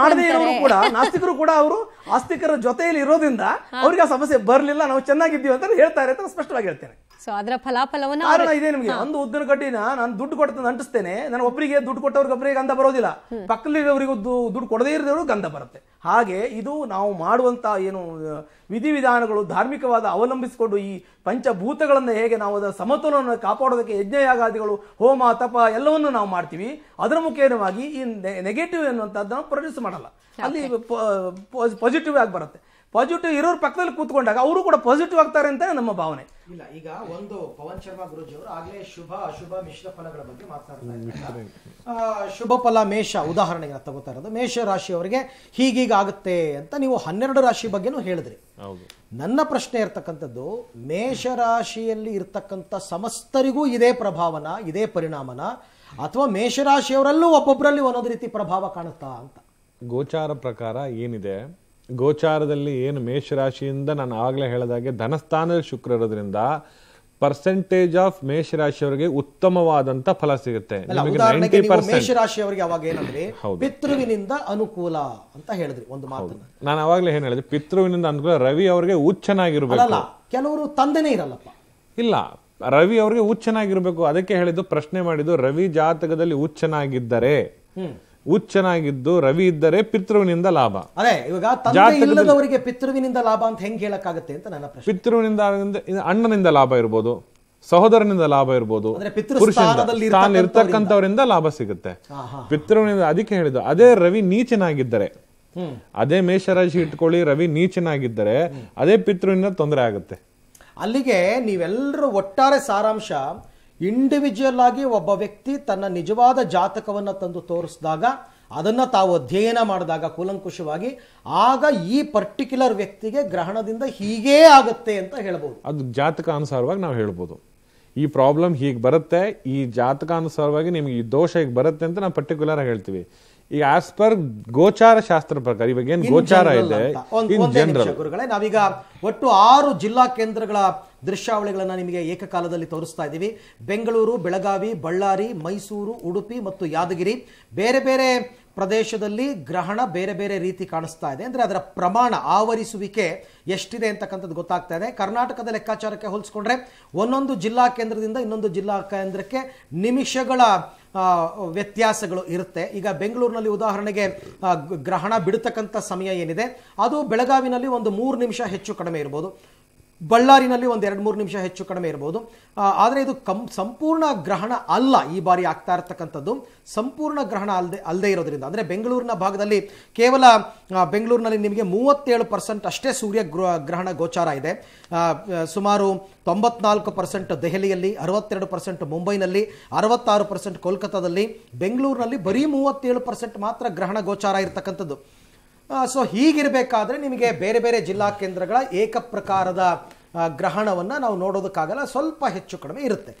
ಮಾಡದೇ ಇರೋರು ಕೂಡ ನಾಸ್ತಿಕರು ಕೂಡ ಅವರು ಆಸ್ತಿಕರ ಜೊತೆಯಲ್ಲಿ ಇರೋದ್ರಿಂದ ಇರೋದ್ರಿಂದ ಅವ್ರಿಗೆ ಆ ಸಮಸ್ಯೆ ಬರಲಿಲ್ಲ ನಾವು ಚೆನ್ನಾಗಿದ್ದೀವಿ ಅಂತ ಹೇಳ್ತಾರೆ ಅಂತ ಸ್ಪಷ್ಟವಾಗಿ ಹೇಳ್ತೇನೆ ಸೊ ಅದರ ಫಲಾಫಲವನ್ನು ಕಾರಣ ಇದೆ ನಿಮಗೆ ಒಂದು ಉದ್ದಿನ ಕಡ್ಡಿನ ನಾನು ದುಡ್ಡು ಕೊಡ್ತಂದು ಅಂಟಿಸ್ತೇನೆ ನಾನು ಒಬ್ಬರಿಗೆ ದುಡ್ಡು ಕೊಟ್ಟವ್ರಿಗೆ ಒಬ್ಬರಿಗೆ ಗಂಧ ಬರೋದಿಲ್ಲ ಪಕ್ಕದಲ್ಲಿರೋರಿಗೆ ದುಡ್ಡು ಕೊಡದೇ ಇರೋರು ಗಂಧ ಬರುತ್ತೆ ಹಾಗೆ ಇದು ನಾವು ಮಾಡುವಂತ ಏನು ವಿಧಿವಿಧಾನಗಳು ಧಾರ್ಮಿಕವಾದ ಅವಲಂಬಿಸಿಕೊಂಡು ಈ ಪಂಚಭೂತಗಳನ್ನು ಹೇಗೆ ನಾವು ಅದರ ಸಮತೋಲನ ಕಾಪಾಡೋದಕ್ಕೆ ಯಜ್ಞಯಾಗಾದಿಗಳು ಹೋಮ ತಪ ಎಲ್ಲವನ್ನು ನಾವು ಮಾಡ್ತೀವಿ ಅದರ ಮುಖೇನವಾಗಿ ಈ ನೆಗೆಟಿವ್ ನಾವು ಪ್ರೊಡ್ಯೂಸ್ ಮಾಡಲ್ಲ ಅಲ್ಲಿ ಪಾಸಿಟಿವ್ ಆಗಿ ಬರುತ್ತೆ ಪಾಸಿಟಿವ್ ಇರೋರು ಪಕ್ಕದಲ್ಲಿ ಕೂತ್ಕೊಂಡಾಗ ಅವರು ಕೂಡ ಪಾಸಿಟಿವ್ ಆಗ್ತಾರೆ ಅಂತ ನಮ್ಮ ಭಾವನೆ ಇಲ್ಲ ಈಗ ಒಂದು ಪವನ್ ಶರ್ಮಾ ಗುರುಜಿ ಅವರು ಆಗಲೇ ಶುಭ ಅಶುಭ ಮಿಶ್ರ ಫಲಗಳ ಬಗ್ಗೆ ಮಾತನಾಡ್ತಾರೆ ಶುಭ ಫಲ ಮೇಷ ಉದಾಹರಣೆಗೆ ತಗೋತಾ ಇರೋದು ಮೇಷ ರಾಶಿಯವರಿಗೆ ಹೀಗೀಗ ಆಗುತ್ತೆ ಅಂತ ನೀವು ಹನ್ನೆರಡು ರಾಶಿ ಬಗ್ಗೆನೂ ಹೇಳಿದ್ರಿ ನನ್ನ ಪ್ರಶ್ನೆ ಇರ್ತಕ್ಕಂಥದ್ದು ರಾಶಿಯಲ್ಲಿ ಇರ್ತಕ್ಕಂಥ ಸಮಸ್ತರಿಗೂ ಇದೇ ಪ್ರಭಾವನ ಇದೇ ಪರಿಣಾಮನ ಅಥವಾ ಮೇಷ ರಾಶಿಯವರಲ್ಲೂ ಒಬ್ಬೊಬ್ಬರಲ್ಲಿ ಒಂದೊಂದು ರೀತಿ ಪ್ರಭಾವ ಕಾಣುತ್ತಾ ಅಂತ ಗೋಚಾರ ಪ್ರಕಾರ ಏನಿದೆ ಗೋಚಾರದಲ್ಲಿ ಏನು ಮೇಷರಾಶಿಯಿಂದ ನಾನು ಆಗಲೇ ಹೇಳಿದಾಗೆ ಧನಸ್ಥಾನದಲ್ಲಿ ಶುಕ್ರ ಇರೋದ್ರಿಂದ ಪರ್ಸೆಂಟೇಜ್ ಆಫ್ ಮೇಷರಾಶಿಯವರಿಗೆ ಉತ್ತಮವಾದಂತ ಫಲ ಸಿಗುತ್ತೆ ಮೇಷರಾಶಿಯವರಿಗೆ ಅವಾಗ ಏನಂದ್ರೆ ಪಿತೃವಿನಿಂದ ಅನುಕೂಲ ಅಂತ ಹೇಳಿದ್ರಿ ಒಂದು ಮಾತು ನಾನು ಅವಾಗಲೇ ಏನ್ ಹೇಳಿದ್ರೆ ಪಿತೃವಿನಿಂದ ಅನುಕೂಲ ರವಿ ಅವರಿಗೆ ಉಚ್ಚನಾಗಿರ್ಬೇಕು ಕೆಲವರು ತಂದೆನೇ ಇರಲ್ಲಪ್ಪ ಇಲ್ಲ ರವಿ ಅವರಿಗೆ ಹುಚ್ಚನಾಗಿರ್ಬೇಕು ಅದಕ್ಕೆ ಹೇಳಿದ್ದು ಪ್ರಶ್ನೆ ಮಾಡಿದ್ದು ರವಿ ಜಾತಕದಲ್ಲಿ ಹುಚ್ಚನಾಗಿದ್ದರೆ ಹುಚ್ಚನಾಗಿದ್ದು ರವಿ ಇದ್ದರೆ ಪಿತೃವಿನಿಂದ ಲಾಭ ಅದೇ ಇವಾಗ ಇಲ್ಲದವರಿಗೆ ಪಿತೃವಿನಿಂದ ಲಾಭ ಅಂತ ಹೆಂಗ್ ಹೇಳಕ್ಕಾಗತ್ತೆ ಅಂತ ನನ್ನ ಪ್ರಶ್ನೆ ಪಿತೃವಿನಿಂದ ಅಣ್ಣನಿಂದ ಲಾಭ ಇರ್ಬೋದು ಸಹೋದರನಿಂದ ಲಾಭ ಇರ್ಬೋದು ಇರ್ತಕ್ಕಂಥವರಿಂದ ಲಾಭ ಸಿಗುತ್ತೆ ಪಿತೃವಿನಿಂದ ಅದಕ್ಕೆ ಹೇಳಿದ್ದು ಅದೇ ರವಿ ನೀಚನಾಗಿದ್ದರೆ ಅದೇ ಮೇಷರಾಶಿ ಇಟ್ಕೊಳ್ಳಿ ರವಿ ನೀಚನಾಗಿದ್ದರೆ ಅದೇ ಪಿತೃವಿನಿಂದ ತೊಂದರೆ ಆಗುತ್ತೆ ಅಲ್ಲಿಗೆ ನೀವೆಲ್ಲರೂ ಒಟ್ಟಾರೆ ಸಾರಾಂಶ ಇಂಡಿವಿಜುವಲ್ ಆಗಿ ಒಬ್ಬ ವ್ಯಕ್ತಿ ತನ್ನ ನಿಜವಾದ ಜಾತಕವನ್ನು ತಂದು ತೋರಿಸಿದಾಗ ಅದನ್ನು ತಾವು ಅಧ್ಯಯನ ಮಾಡಿದಾಗ ಕೂಲಂಕುಷವಾಗಿ ಆಗ ಈ ಪರ್ಟಿಕ್ಯುಲರ್ ವ್ಯಕ್ತಿಗೆ ಗ್ರಹಣದಿಂದ ಹೀಗೇ ಆಗುತ್ತೆ ಅಂತ ಹೇಳ್ಬೋದು ಅದು ಜಾತಕ ಅನುಸಾರವಾಗಿ ನಾವು ಹೇಳ್ಬೋದು ಈ ಪ್ರಾಬ್ಲಮ್ ಹೀಗೆ ಬರುತ್ತೆ ಈ ಜಾತಕ ಅನುಸಾರವಾಗಿ ನಿಮಗೆ ಈ ದೋಷ ಹೀಗೆ ಬರುತ್ತೆ ಅಂತ ನಾವು ಪರ್ಟಿಕ್ಯುಲರ್ ಆಗಿ ಹೇಳ್ತೀವಿ ಈಗ ಆಸ್ ಪರ್ ಗೋಚಾರ ಶಾಸ್ತ್ರ ಪ್ರಕಾರ ಇವಾಗ ಏನು ಗೋಚಾರ ಇದೆ ಗುರುಗಳೇ ನಾವೀಗ ಒಟ್ಟು ಆರು ಜಿಲ್ಲಾ ಕೇಂದ್ರಗಳ ದೃಶ್ಯಾವಳಿಗಳನ್ನು ನಿಮಗೆ ಏಕಕಾಲದಲ್ಲಿ ತೋರಿಸ್ತಾ ಇದ್ದೀವಿ ಬೆಂಗಳೂರು ಬೆಳಗಾವಿ ಬಳ್ಳಾರಿ ಮೈಸೂರು ಉಡುಪಿ ಮತ್ತು ಯಾದಗಿರಿ ಬೇರೆ ಬೇರೆ ಪ್ರದೇಶದಲ್ಲಿ ಗ್ರಹಣ ಬೇರೆ ಬೇರೆ ರೀತಿ ಕಾಣಿಸ್ತಾ ಇದೆ ಅಂದರೆ ಅದರ ಪ್ರಮಾಣ ಆವರಿಸುವಿಕೆ ಎಷ್ಟಿದೆ ಅಂತಕ್ಕಂಥದ್ದು ಗೊತ್ತಾಗ್ತಾ ಇದೆ ಕರ್ನಾಟಕದ ಲೆಕ್ಕಾಚಾರಕ್ಕೆ ಹೋಲಿಸ್ಕೊಂಡ್ರೆ ಒಂದೊಂದು ಜಿಲ್ಲಾ ಕೇಂದ್ರದಿಂದ ಇನ್ನೊಂದು ಜಿಲ್ಲಾ ಕೇಂದ್ರಕ್ಕೆ ನಿಮಿಷಗಳ ವ್ಯತ್ಯಾಸಗಳು ಇರುತ್ತೆ ಈಗ ಬೆಂಗಳೂರಿನಲ್ಲಿ ಉದಾಹರಣೆಗೆ ಗ್ರಹಣ ಬಿಡತಕ್ಕಂಥ ಸಮಯ ಏನಿದೆ ಅದು ಬೆಳಗಾವಿನಲ್ಲಿ ಒಂದು ಮೂರು ನಿಮಿಷ ಹೆಚ್ಚು ಕಡಿಮೆ ಇರ್ಬೋದು ಬಳ್ಳಾರಿನಲ್ಲಿ ಒಂದು ಎರಡು ಮೂರು ನಿಮಿಷ ಹೆಚ್ಚು ಕಡಿಮೆ ಇರ್ಬೋದು ಆದರೆ ಇದು ಕಂ ಸಂಪೂರ್ಣ ಗ್ರಹಣ ಅಲ್ಲ ಈ ಬಾರಿ ಆಗ್ತಾ ಇರತಕ್ಕಂಥದ್ದು ಸಂಪೂರ್ಣ ಗ್ರಹಣ ಅಲ್ಲದೆ ಅಲ್ಲದೆ ಇರೋದ್ರಿಂದ ಅಂದರೆ ಬೆಂಗಳೂರಿನ ಭಾಗದಲ್ಲಿ ಕೇವಲ ಬೆಂಗಳೂರಿನಲ್ಲಿ ನಿಮಗೆ ಮೂವತ್ತೇಳು ಪರ್ಸೆಂಟ್ ಅಷ್ಟೇ ಸೂರ್ಯ ಗ್ರಹಣ ಗೋಚಾರ ಇದೆ ಸುಮಾರು ತೊಂಬತ್ನಾಲ್ಕು ಪರ್ಸೆಂಟ್ ದೆಹಲಿಯಲ್ಲಿ ಅರವತ್ತೆರಡು ಪರ್ಸೆಂಟ್ ಮುಂಬೈನಲ್ಲಿ ಅರವತ್ತಾರು ಪರ್ಸೆಂಟ್ ಕೋಲ್ಕತ್ತಾದಲ್ಲಿ ಬೆಂಗಳೂರಿನಲ್ಲಿ ಬರೀ ಮೂವತ್ತೇಳು ಪರ್ಸೆಂಟ್ ಮಾತ್ರ ಗ್ರಹಣ ಗೋಚಾರ ಇರತಕ್ಕಂಥದ್ದು ಸೊ ಹೀಗಿರಬೇಕಾದ್ರೆ ನಿಮಗೆ ಬೇರೆ ಬೇರೆ ಜಿಲ್ಲಾ ಕೇಂದ್ರಗಳ ಏಕಪ್ರಕಾರದ ಗ್ರಹಣವನ್ನು ನಾವು ನೋಡೋದಕ್ಕಾಗಲ್ಲ ಸ್ವಲ್ಪ ಹೆಚ್ಚು ಕಡಿಮೆ ಇರುತ್ತೆ